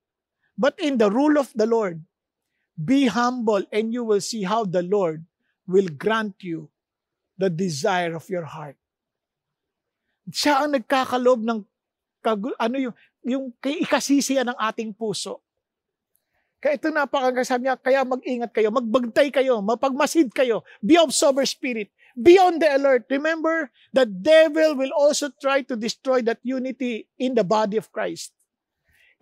Speaker 1: But in the rule of the Lord, be humble and you will see how the Lord will grant you the desire of your heart. Siya ang nagkakalob ng kag- ano yung yung ikasisiya ng ating puso. Kaya ito napakagasabi niya, kaya mag-ingat kayo, magbagtay kayo, mapagmasid kayo, be of sober spirit, be on the alert. Remember, the devil will also try to destroy that unity in the body of Christ.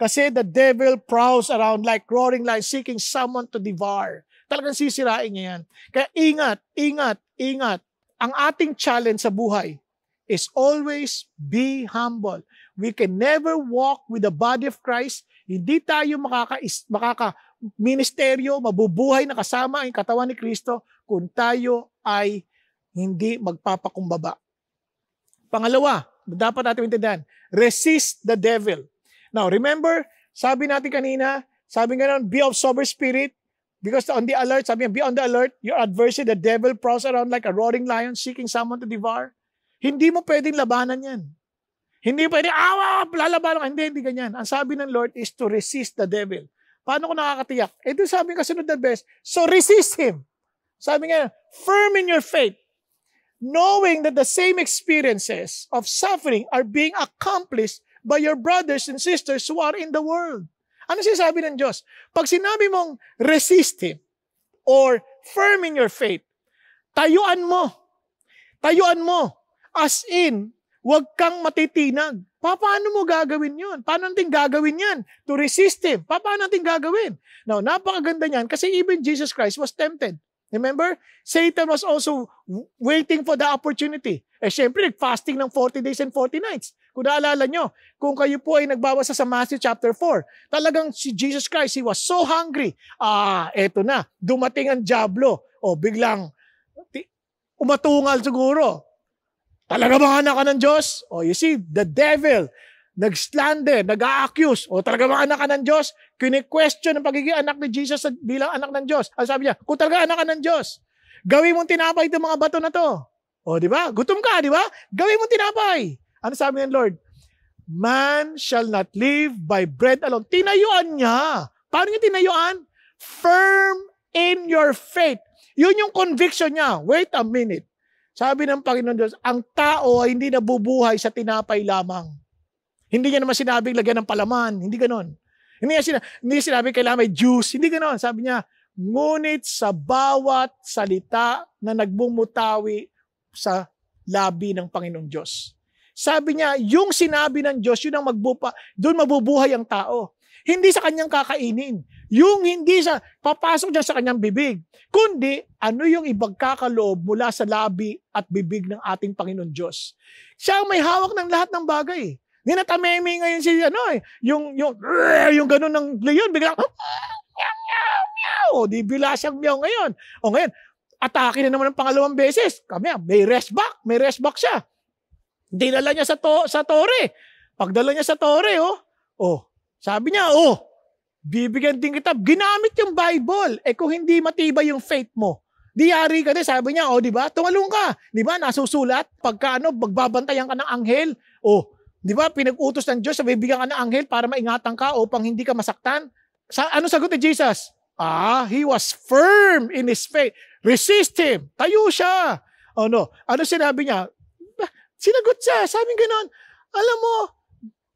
Speaker 1: Kasi the devil prowls around like roaring lion seeking someone to devour. Talagang sisirain niya yan. Kaya ingat, ingat, ingat ang ating challenge sa buhay is always be humble. We can never walk with the body of Christ. Hindi tayo makaka, makaka ministeryo, mabubuhay na kasama ang katawan ni Kristo kung tayo ay hindi magpapakumbaba. Pangalawa, dapat natin intindihan, resist the devil. Now, remember, sabi natin kanina, sabi nga nun, be of sober spirit, Because on the alert, sabi niya, be on the alert, your adversary, the devil, prowls around like a roaring lion seeking someone to devour. Hindi mo pwedeng labanan yan. Hindi pwedeng, awa, ah, lalabanan ka. Hindi, hindi ganyan. Ang sabi ng Lord is to resist the devil. Paano ko nakakatiyak? Eh, doon sabi ng kasunod the best, so resist him. Sabi niya, firm in your faith, knowing that the same experiences of suffering are being accomplished by your brothers and sisters who are in the world. Ano sinasabi ng Diyos? Pag sinabi mong resist Him or firm in your faith, tayuan mo. Tayuan mo. As in, huwag kang matitinag. Paano mo gagawin yun? Paano natin gagawin yan? To resist Him. Paano natin gagawin? Now, napakaganda niyan kasi even Jesus Christ was tempted. Remember? Satan was also waiting for the opportunity. Eh, syempre, fasting ng 40 days and 40 nights. Kung naalala nyo, kung kayo po ay nagbabasa sa Matthew chapter 4, talagang si Jesus Christ, he was so hungry. Ah, eto na, dumating ang Diablo. O biglang, umatungal siguro. Talaga bang anak ka ng Diyos? O you see, the devil, nag-slander, nag-accuse, a o talaga bang anak ka ng Diyos, kine-question ang pagiging anak ni Jesus bilang anak ng Diyos. Ang sabi niya, kung talaga anak ka ng Diyos, gawin mong tinapay itong mga bato na to. O, di ba? Gutom ka, di ba? Gawin mong tinapay. Ano sabi ng Lord? Man shall not live by bread alone. Tinayuan niya. Paano niya tinayuan? Firm in your faith. Yun yung conviction niya. Wait a minute. Sabi ng Panginoon Diyos, ang tao ay hindi nabubuhay sa tinapay lamang. Hindi niya naman sinabing lagyan ng palaman. Hindi ganon. Hindi niya, sina- hindi sinabi kailangan may juice. Hindi ganon. Sabi niya, ngunit sa bawat salita na nagbumutawi sa labi ng Panginoong Diyos. Sabi niya, yung sinabi ng Diyos, yun ang magbupa, doon mabubuhay ang tao. Hindi sa kanyang kakainin. Yung hindi sa, papasok niya sa kanyang bibig. Kundi, ano yung ibagkakaloob mula sa labi at bibig ng ating Panginoon Diyos. Siya ang may hawak ng lahat ng bagay. Ninatameme ngayon si, ano eh, yung, yung, yung ganun ng leon, biglang, meow, di bila siyang meow ngayon. O ngayon, atake na naman ng pangalawang beses. Kami, ah, may rest back, may rest back siya. Dinala niya sa, to, sa tore. Pagdala niya sa tore, oh, oh, sabi niya, oh, bibigyan din kita. Ginamit yung Bible. Eh kung hindi matibay yung faith mo, diyari ka din. Sabi niya, oh, di ba? Tumalong ka. Di ba? Nasusulat. Pagka ano, magbabantayan ka ng anghel. Oh, di ba? Pinag-utos ng Diyos, bibigyan ka ng anghel para maingatan ka upang hindi ka masaktan. Sa, ano sagot ni Jesus? Ah, he was firm in his faith. Resist him. Tayo siya. Ano? Ano sinabi niya? Sinagot siya, sabi ganoon, alam mo,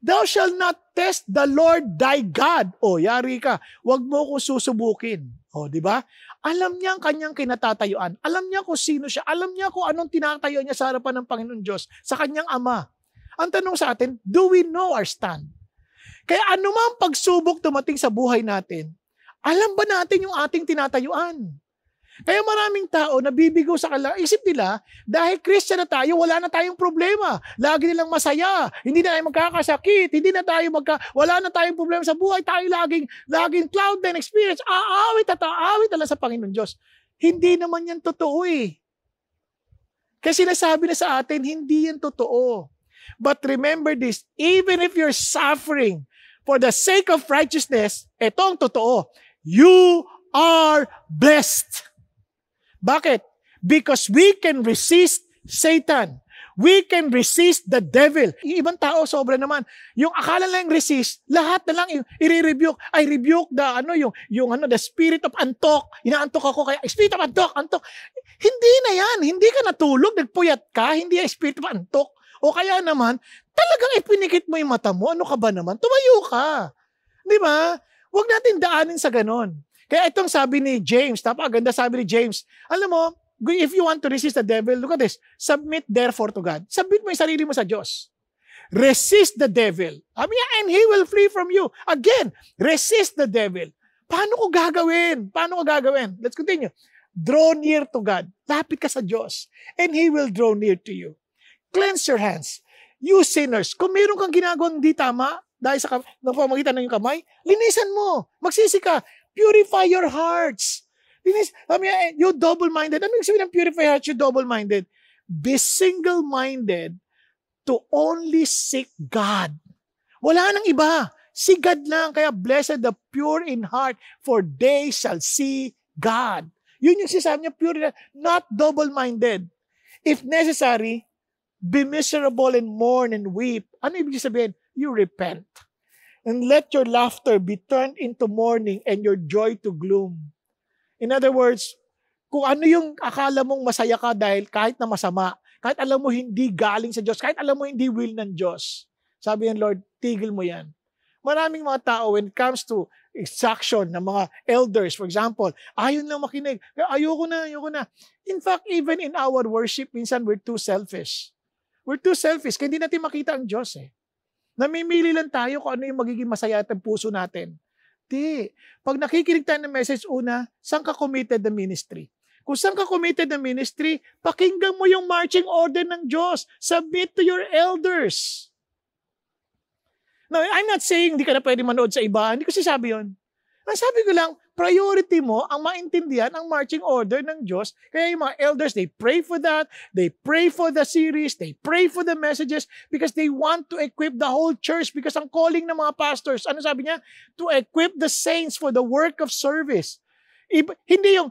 Speaker 1: thou shall not test the Lord thy God. O, yari ka, wag mo ko susubukin. O, di ba? Alam niya ang kanyang kinatatayuan. Alam niya kung sino siya. Alam niya kung anong tinatayo niya sa harapan ng Panginoon Diyos, sa kanyang Ama. Ang tanong sa atin, do we know our stand? Kaya anumang pagsubok tumating sa buhay natin, alam ba natin yung ating tinatayuan? Kaya eh, maraming tao nabibigo sa kala, isip nila, dahil Christian na tayo, wala na tayong problema. Lagi nilang masaya, hindi na tayo magkakasakit, hindi na tayo magka, wala na tayong problema sa buhay, tayo laging, laging cloud and experience, aawit at aawit ala sa Panginoon Diyos. Hindi naman yan totoo eh. Kasi sinasabi na sa atin, hindi yan totoo. But remember this, even if you're suffering for the sake of righteousness, etong totoo, you are blessed. Bakit? Because we can resist Satan. We can resist the devil. Yung ibang tao, sobra naman. Yung akala lang yung resist, lahat na lang i-rebuke. I rebuke the, ano, yung, yung ano, the spirit of antok. Inaantok ako kaya, spirit of antok, antok. Hindi na yan. Hindi ka natulog, nagpuyat ka, hindi yan spirit of antok. O kaya naman, talagang ipinikit mo yung mata mo, ano ka ba naman? Tumayo ka. Di ba? Huwag natin daanin sa ganon. Kaya itong sabi ni James, tapa, ganda sabi ni James. Alam mo, if you want to resist the devil, look at this. Submit therefore to God. Submit mo yung sarili mo sa Diyos. Resist the devil. Sabi niya, and he will flee from you. Again, resist the devil. Paano ko gagawin? Paano ko gagawin? Let's continue. Draw near to God. Lapit ka sa Diyos. And He will draw near to you. Cleanse your hands. You sinners, kung meron kang ginagawang di tama, dahil sa ng pamagitan ng iyong kamay, linisan mo. Magsisi ka. Purify your hearts. Dinis, sabi niya, eh, you double-minded. Ano yung sabihin ng purify hearts, you double-minded? Be single-minded to only seek God. Wala nang iba. Si God lang. Kaya blessed the pure in heart, for they shall see God. Yun yung sinasabi niya, pure, not double-minded. If necessary, be miserable and mourn and weep. Ano ibig sabihin? You repent. And let your laughter be turned into mourning and your joy to gloom. In other words, kung ano yung akala mong masaya ka dahil kahit na masama, kahit alam mo hindi galing sa Diyos, kahit alam mo hindi will ng Diyos, sabi ng Lord, tigil mo yan. Maraming mga tao when it comes to exaction ng mga elders, for example, ayaw na makinig, ayoko na, ayoko na. In fact, even in our worship, minsan we're too selfish. We're too selfish, kaya hindi natin makita ang Diyos eh. Namimili lang tayo kung ano yung magiging masaya at puso natin. Di. Pag nakikinig tayo ng message una, saan ka committed the ministry? Kung saan ka committed the ministry, pakinggan mo yung marching order ng Diyos. Submit to your elders. No, I'm not saying hindi ka na pwede manood sa iba. Hindi ko sinasabi yun. Ang sabi ko lang, priority mo ang maintindihan ang marching order ng Diyos. Kaya yung mga elders, they pray for that, they pray for the series, they pray for the messages because they want to equip the whole church because ang calling ng mga pastors, ano sabi niya? To equip the saints for the work of service. Iba, hindi yung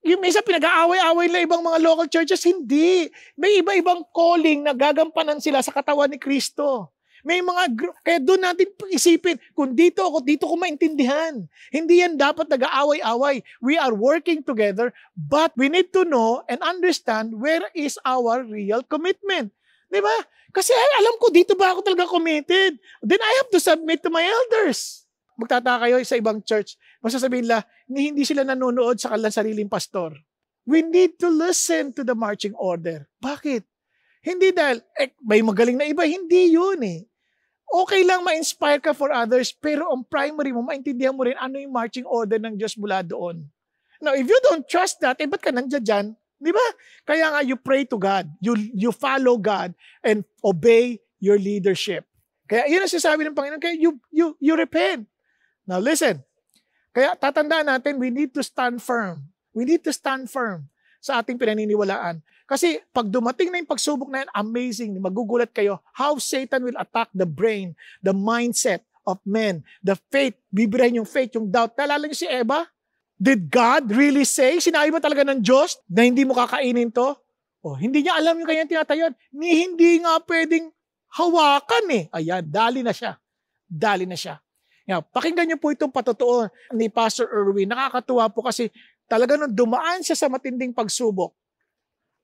Speaker 1: yung isa pinag-aaway-away na ibang mga local churches, hindi. May iba-ibang calling na gagampanan sila sa katawan ni Kristo. May mga group. Kaya doon natin isipin, kung dito ako, dito ko maintindihan. Hindi yan dapat nag-aaway-away. We are working together, but we need to know and understand where is our real commitment. Di ba? Kasi ay, alam ko, dito ba ako talaga committed? Then I have to submit to my elders. Magtataka kayo sa ibang church, masasabihin nila, hindi sila nanonood sa kanilang sariling pastor. We need to listen to the marching order. Bakit? Hindi dahil, eh, may magaling na iba, hindi yun eh okay lang ma-inspire ka for others, pero ang primary mo, maintindihan mo rin ano yung marching order ng Diyos mula doon. Now, if you don't trust that, eh, ba't ka nandiyan dyan? Di ba? Kaya nga, you pray to God. You, you follow God and obey your leadership. Kaya yun ang sinasabi ng Panginoon. Kaya you, you, you repent. Now listen, kaya tatandaan natin, we need to stand firm. We need to stand firm sa ating pinaniniwalaan. Kasi pag dumating na yung pagsubok na yan, amazing, magugulat kayo how Satan will attack the brain, the mindset of men, the faith, bibirahin yung faith, yung doubt. Nalala niyo si Eva? Did God really say? Sinabi ba talaga ng Diyos na hindi mo kakainin to? O, hindi niya alam yung kanyang tinatayon. Ni hindi nga pwedeng hawakan eh. Ayan, dali na siya. Dali na siya. Now, pakinggan niyo po itong patotoo ni Pastor Erwin. Nakakatuwa po kasi talaga nung dumaan siya sa matinding pagsubok,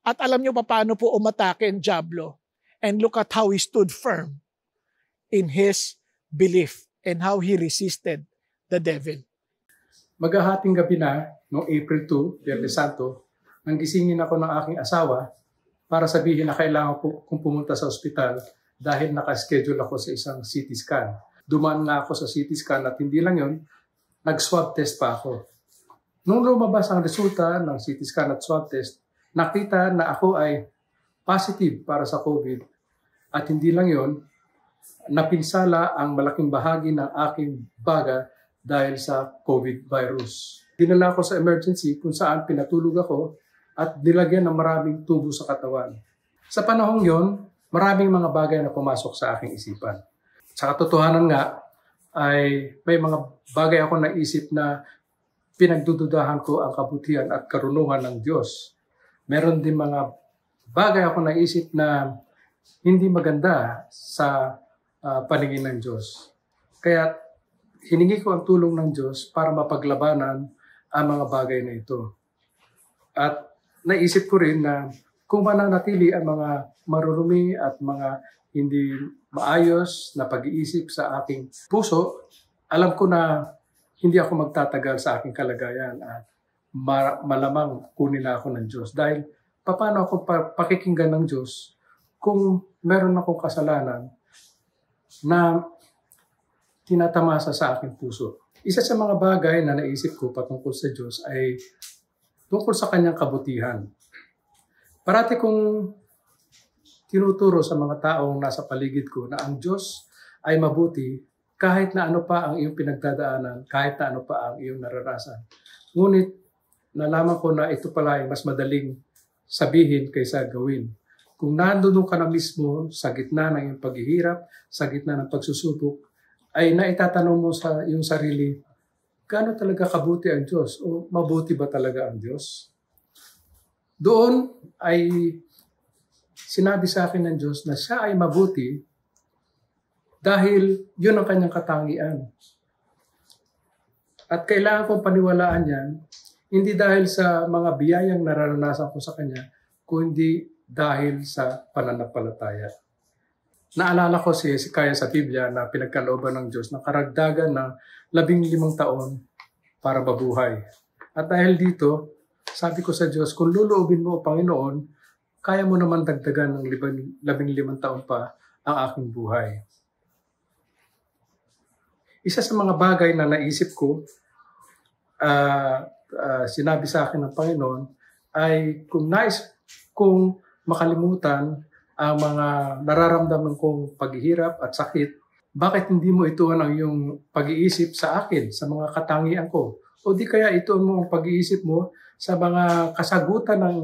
Speaker 1: at alam nyo pa paano po umatake ang Diablo? And look at how he stood firm in his belief and how he resisted the devil.
Speaker 2: Magahating gabi na, noong April 2, Viernes Santo, nang gisingin ako ng aking asawa para sabihin na kailangan po kong pumunta sa ospital dahil nakaschedule ako sa isang CT scan. Duman na ako sa CT scan at hindi lang yun, nag-swab test pa ako. Nung lumabas ang resulta ng CT scan at swab test, nakita na ako ay positive para sa COVID. At hindi lang yon, napinsala ang malaking bahagi ng aking baga dahil sa COVID virus. Dinala ako sa emergency kung saan pinatulog ako at nilagyan ng maraming tubo sa katawan. Sa panahong yon, maraming mga bagay na pumasok sa aking isipan. Sa katotohanan nga, ay may mga bagay ako naisip na pinagdududahan ko ang kabutihan at karunungan ng Diyos meron din mga bagay ako naisip na hindi maganda sa uh, paningin ng Diyos. Kaya hiningi ko ang tulong ng Diyos para mapaglabanan ang mga bagay na ito. At naisip ko rin na kung mananatili ang mga marurumi at mga hindi maayos na pag-iisip sa aking puso, alam ko na hindi ako magtatagal sa aking kalagayan at malamang kunin ako ng Diyos. Dahil paano ako pa- pakikinggan ng Diyos kung meron akong kasalanan na tinatamasa sa aking puso. Isa sa mga bagay na naisip ko patungkol sa Diyos ay tungkol sa kanyang kabutihan. Parati kong tinuturo sa mga taong nasa paligid ko na ang Diyos ay mabuti kahit na ano pa ang iyong pinagdadaanan, kahit na ano pa ang iyong nararasan. Ngunit nalaman ko na ito pala ay mas madaling sabihin kaysa gawin. Kung nandoon ka na mismo sa gitna ng iyong paghihirap, sa gitna ng pagsusubok, ay naitatanong mo sa iyong sarili, gaano talaga kabuti ang Diyos? O mabuti ba talaga ang Diyos? Doon ay sinabi sa akin ng Diyos na siya ay mabuti dahil yun ang kanyang katangian. At kailangan kong paniwalaan yan hindi dahil sa mga biyayang nararanasan ko sa Kanya, kundi dahil sa pananampalataya. Naalala ko si Hezekiah sa Biblia na pinagkalooban ng Diyos na karagdagan ng labing limang taon para mabuhay. At dahil dito, sabi ko sa Diyos, kung luluubin mo, Panginoon, kaya mo naman dagdagan ng labing limang taon pa ang aking buhay. Isa sa mga bagay na naisip ko, uh, Ah, sinabi sa akin ng Panginoon ay kung nais kong makalimutan ang mga nararamdaman kong paghihirap at sakit, bakit hindi mo ito ang iyong pag-iisip sa akin, sa mga katangian ko? O di kaya ito mo ang pag-iisip mo sa mga kasagutan ng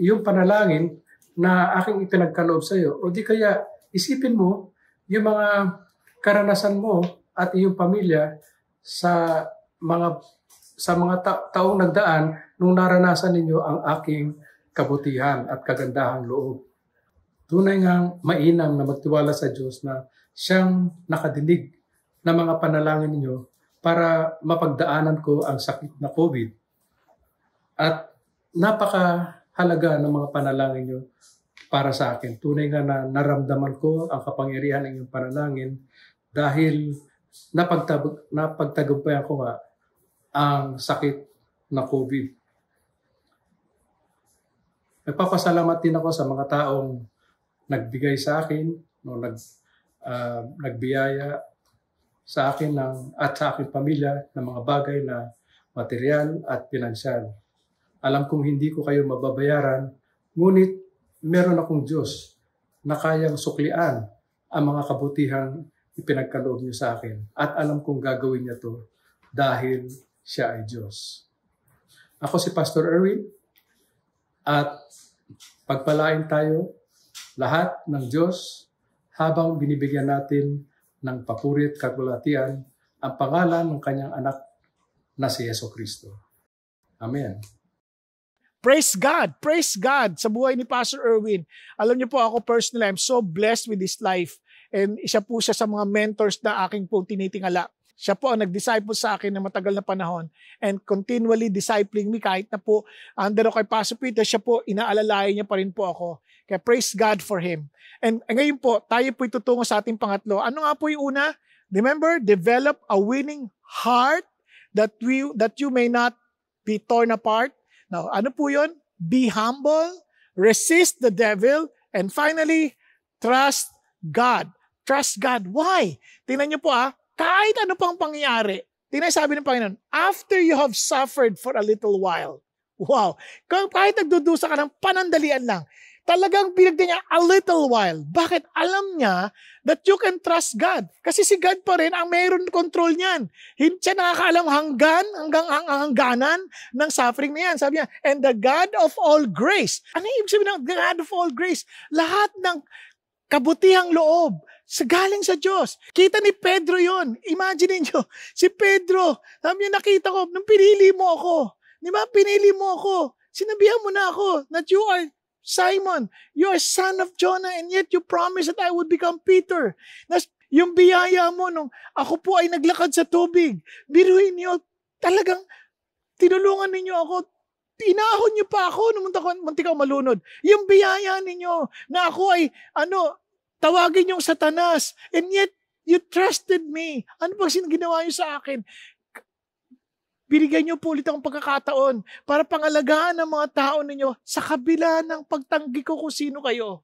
Speaker 2: iyong panalangin na aking ipinagkaloob sa iyo. O di kaya isipin mo yung mga karanasan mo at iyong pamilya sa mga sa mga ta- taong nagdaan nung naranasan ninyo ang aking kabutihan at kagandahang loob. Tunay ngang mainam na magtiwala sa Diyos na siyang nakadinig ng mga panalangin ninyo para mapagdaanan ko ang sakit na COVID. At napakahalaga ng mga panalangin nyo para sa akin. Tunay nga na naramdaman ko ang kapangyarihan ng inyong panalangin dahil napagtag- napagtagumpayan ko nga ang sakit na COVID. Nagpapasalamat din ako sa mga taong nagbigay sa akin, no, nag, uh, nagbiyaya sa akin ng, at sa aking pamilya ng mga bagay na material at pinansyal. Alam kong hindi ko kayo mababayaran, ngunit meron akong Diyos na kayang suklian ang mga kabutihang ipinagkaloob niyo sa akin. At alam kong gagawin niya to dahil siya ay Diyos. Ako si Pastor Erwin at pagpalain tayo lahat ng Diyos habang binibigyan natin ng papuri at kagulatian ang pangalan ng kanyang anak na si Yeso Kristo. Amen.
Speaker 1: Praise God! Praise God sa buhay ni Pastor Erwin. Alam niyo po ako personally, I'm so blessed with this life. And isa po siya sa mga mentors na aking po tinitingala. Siya po ang nag-disciple sa akin ng matagal na panahon and continually discipling me kahit na po under kay Pastor Peter, siya po inaalalayan niya pa rin po ako. Kaya praise God for him. And, and ngayon po, tayo po itutungo sa ating pangatlo. Ano nga po yung una? Remember, develop a winning heart that we that you may not be torn apart. Now, ano po yun? Be humble, resist the devil, and finally, trust God. Trust God. Why? Tingnan niyo po ah, kahit ano pang pangyayari, tingnan ng Panginoon, after you have suffered for a little while, wow, kahit nagdudusa ka ng panandalian lang, talagang binigyan niya a little while. Bakit? Alam niya that you can trust God. Kasi si God pa rin ang mayroon control niyan. Hindi siya nakakaalam hanggan, hanggang ang hangganan ng suffering niyan. yan. Sabi niya, and the God of all grace. Ano yung ibig sabihin ng God of all grace? Lahat ng kabutihang loob, sa galing sa Diyos. Kita ni Pedro yon. Imagine nyo, si Pedro, sabi niya, nakita ko, nung pinili mo ako, di ba, pinili mo ako, sinabihan mo na ako that you are Simon, you are son of Jonah and yet you promised that I would become Peter. Nas, yung biyaya mo nung ako po ay naglakad sa tubig, biruin niyo, talagang tinulungan ninyo ako, inahon niyo pa ako nung muntik ako malunod. Yung biyaya ninyo na ako ay, ano, Tawagin yung satanas. And yet, you trusted me. Ano bang ginawa niyo sa akin? Binigyan niyo po ulit akong pagkakataon para pangalagaan ang mga tao ninyo sa kabila ng pagtanggi ko kung sino kayo.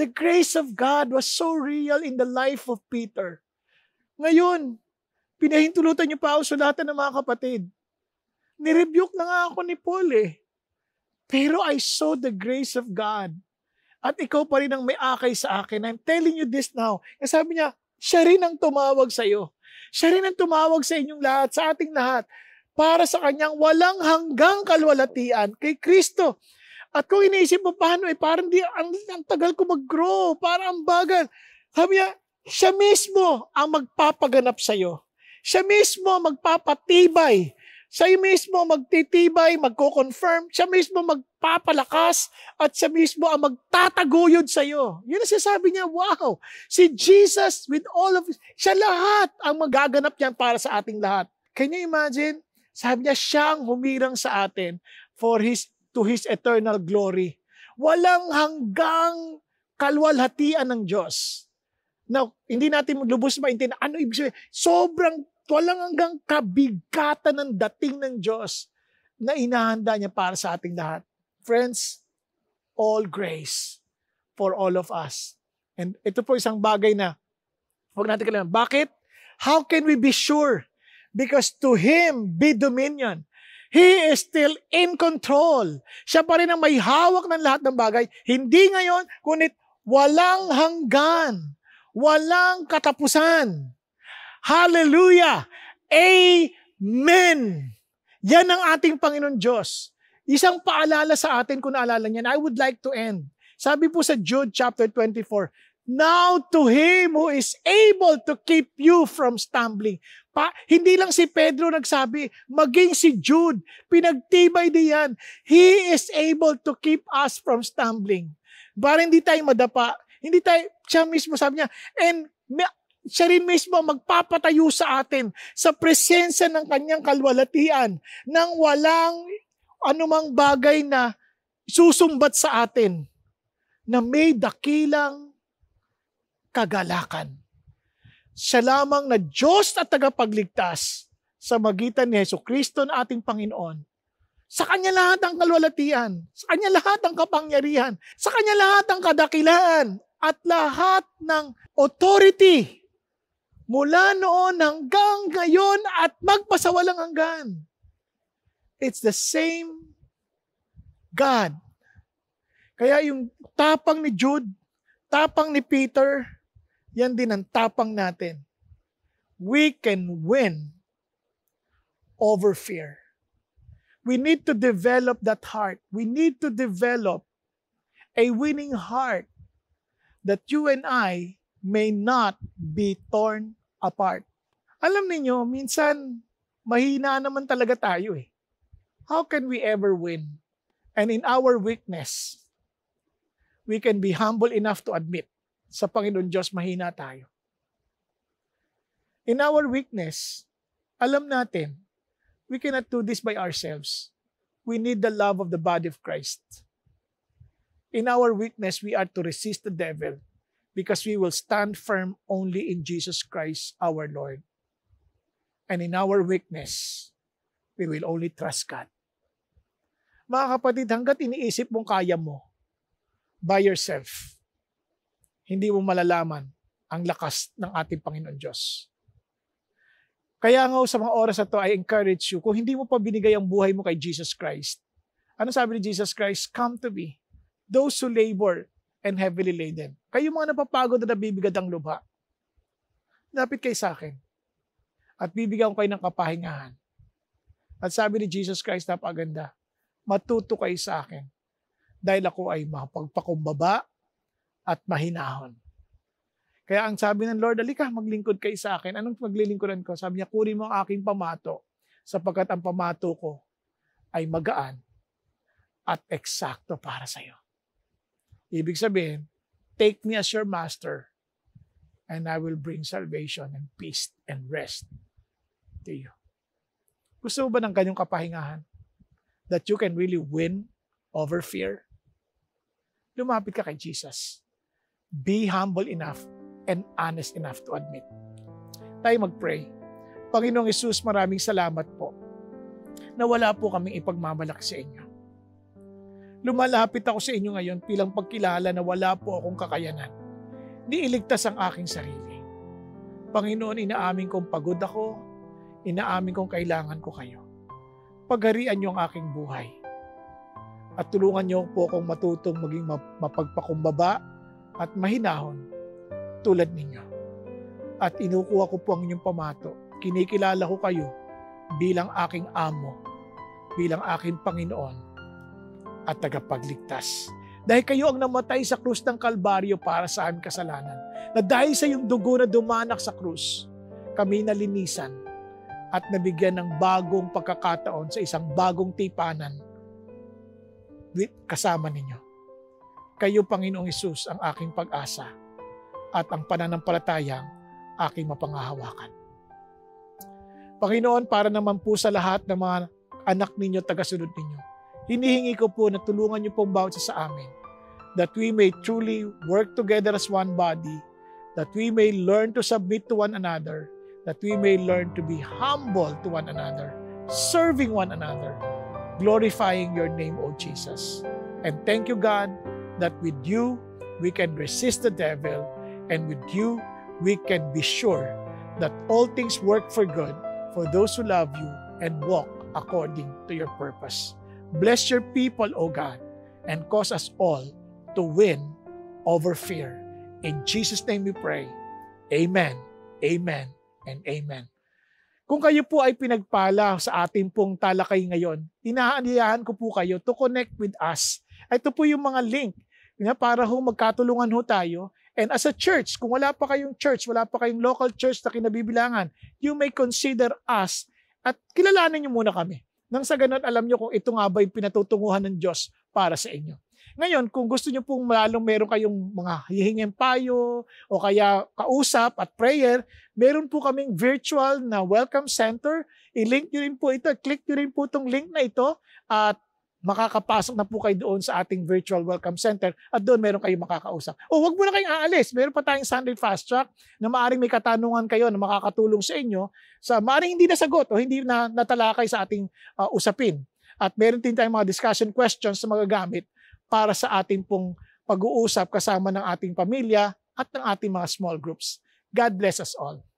Speaker 1: The grace of God was so real in the life of Peter. Ngayon, pinahintulutan niyo pa ako sulatan ng mga kapatid. Nirebuke na nga ako ni Paul eh. Pero I saw the grace of God at ikaw pa rin ang may akay sa akin. I'm telling you this now. E sabi niya, siya rin ang tumawag sa iyo. Siya rin ang tumawag sa inyong lahat, sa ating lahat, para sa kanyang walang hanggang kalwalatian kay Kristo. At kung iniisip mo, paano eh, parang di, ang, ang tagal ko mag-grow, parang ang bagal. Sabi niya, siya mismo ang magpapaganap sa iyo. Siya mismo ang magpapatibay siya mismo magtitibay, magko-confirm, siya mismo magpapalakas, at siya mismo ang magtataguyod sa iyo. Yun ang sinasabi niya, wow! Si Jesus with all of, siya lahat ang magaganap niyan para sa ating lahat. Can you imagine? Sabi niya, siya ang humirang sa atin for his, to his eternal glory. Walang hanggang kalwalhatian ng Diyos. Now, hindi natin lubos maintindihan ano ibig sabihin. Sobrang walang hanggang kabigatan ng dating ng Diyos na inahanda niya para sa ating lahat. Friends, all grace for all of us. And ito po isang bagay na huwag natin kailangan. Bakit? How can we be sure? Because to Him be dominion. He is still in control. Siya pa rin ang may hawak ng lahat ng bagay. Hindi ngayon, kunit walang hanggan, walang katapusan. Hallelujah! Amen! Yan ang ating Panginoon Diyos. Isang paalala sa atin kung naalala niyan, I would like to end. Sabi po sa Jude chapter 24, Now to Him who is able to keep you from stumbling. Pa, hindi lang si Pedro nagsabi, maging si Jude, pinagtibay din yan. He is able to keep us from stumbling. Para hindi tayo madapa, hindi tayo, siya mismo sabi niya, and siya rin mismo magpapatayo sa atin sa presensya ng kanyang kalwalatian nang walang anumang bagay na susumbat sa atin na may dakilang kagalakan. Siya lamang na Diyos at tagapagligtas sa magitan ni Yeso Kristo na ating Panginoon. Sa Kanya lahat ang kalwalatian, sa Kanya lahat ang kapangyarihan, sa Kanya lahat ang kadakilaan, at lahat ng authority mula noon hanggang ngayon at magpasawalang hanggan. It's the same God. Kaya yung tapang ni Jude, tapang ni Peter, yan din ang tapang natin. We can win over fear. We need to develop that heart. We need to develop a winning heart that you and I may not be torn apart. Alam niyo, minsan mahina naman talaga tayo eh. How can we ever win? And in our weakness, we can be humble enough to admit sa Panginoon Diyos mahina tayo. In our weakness, alam natin, we cannot do this by ourselves. We need the love of the body of Christ. In our weakness, we are to resist the devil because we will stand firm only in Jesus Christ our Lord. And in our weakness, we will only trust God. Mga kapatid, hanggat iniisip mong kaya mo by yourself, hindi mo malalaman ang lakas ng ating Panginoon Diyos. Kaya nga sa mga oras na to, I encourage you, kung hindi mo pa binigay ang buhay mo kay Jesus Christ, ano sabi ni Jesus Christ? Come to me, those who labor and heavily laden. Kayo mga napapagod na nabibigad ang lubha. Lapit kayo sa akin. At bibigyan ko kayo ng kapahingahan. At sabi ni Jesus Christ na paganda, matuto kayo sa akin dahil ako ay mapagpakumbaba at mahinahon. Kaya ang sabi ng Lord, alika, maglingkod kayo sa akin. Anong maglilingkuran ko? Sabi niya, kunin mo ang aking pamato sapagkat ang pamato ko ay magaan at eksakto para sa iyo. Ibig sabihin, take me as your master and I will bring salvation and peace and rest to you. Gusto mo ba ng ganyong kapahingahan? That you can really win over fear? Lumapit ka kay Jesus. Be humble enough and honest enough to admit. Tayo magpray. Panginoong Isus, maraming salamat po na wala po kaming ipagmamalaki sa inyo lumalapit ako sa inyo ngayon bilang pagkilala na wala po akong kakayanan. Di iligtas ang aking sarili. Panginoon, inaamin kong pagod ako, inaamin kong kailangan ko kayo. Pagharian niyo ang aking buhay. At tulungan niyo po akong matutong maging mapagpakumbaba at mahinahon tulad ninyo. At inukuha ko po ang inyong pamato. Kinikilala ko kayo bilang aking amo, bilang aking Panginoon, at tagapagligtas. Dahil kayo ang namatay sa krus ng Kalbaryo para sa aming kasalanan. Na dahil sa iyong dugo na dumanak sa krus, kami nalinisan at nabigyan ng bagong pagkakataon sa isang bagong tipanan with kasama ninyo. Kayo, Panginoong Isus, ang aking pag-asa at ang pananampalatayang aking mapangahawakan. Panginoon, para naman po sa lahat ng mga anak ninyo, tagasunod ninyo, hinihingi ko po na tulungan niyo pong bawat sa amin that we may truly work together as one body, that we may learn to submit to one another, that we may learn to be humble to one another, serving one another, glorifying your name, O Jesus. And thank you, God, that with you, we can resist the devil, and with you, we can be sure that all things work for good for those who love you and walk according to your purpose. Bless your people, O God, and cause us all to win over fear. In Jesus' name we pray. Amen, amen, and amen. Kung kayo po ay pinagpala sa ating pong talakay ngayon, inaanyayahan ko po kayo to connect with us. Ito po yung mga link na para ho magkatulungan ho tayo. And as a church, kung wala pa kayong church, wala pa kayong local church na kinabibilangan, you may consider us at kilalanin niyo muna kami. Nang sa ganun, alam nyo kung ito nga ba yung pinatutunguhan ng Diyos para sa inyo. Ngayon, kung gusto nyo pong malalong meron kayong mga hihingin payo o kaya kausap at prayer, meron po kaming virtual na welcome center. I-link nyo rin po ito, click nyo rin po itong link na ito at makakapasok na po kayo doon sa ating virtual welcome center at doon meron kayong makakausap. O wag muna kayong aalis. Meron pa tayong Sunday Fast Track na maaring may katanungan kayo na makakatulong sa inyo sa maaring hindi nasagot o hindi na natalakay sa ating uh, usapin. At meron din tayong mga discussion questions na magagamit para sa ating pong pag-uusap kasama ng ating pamilya at ng ating mga small groups. God bless us all.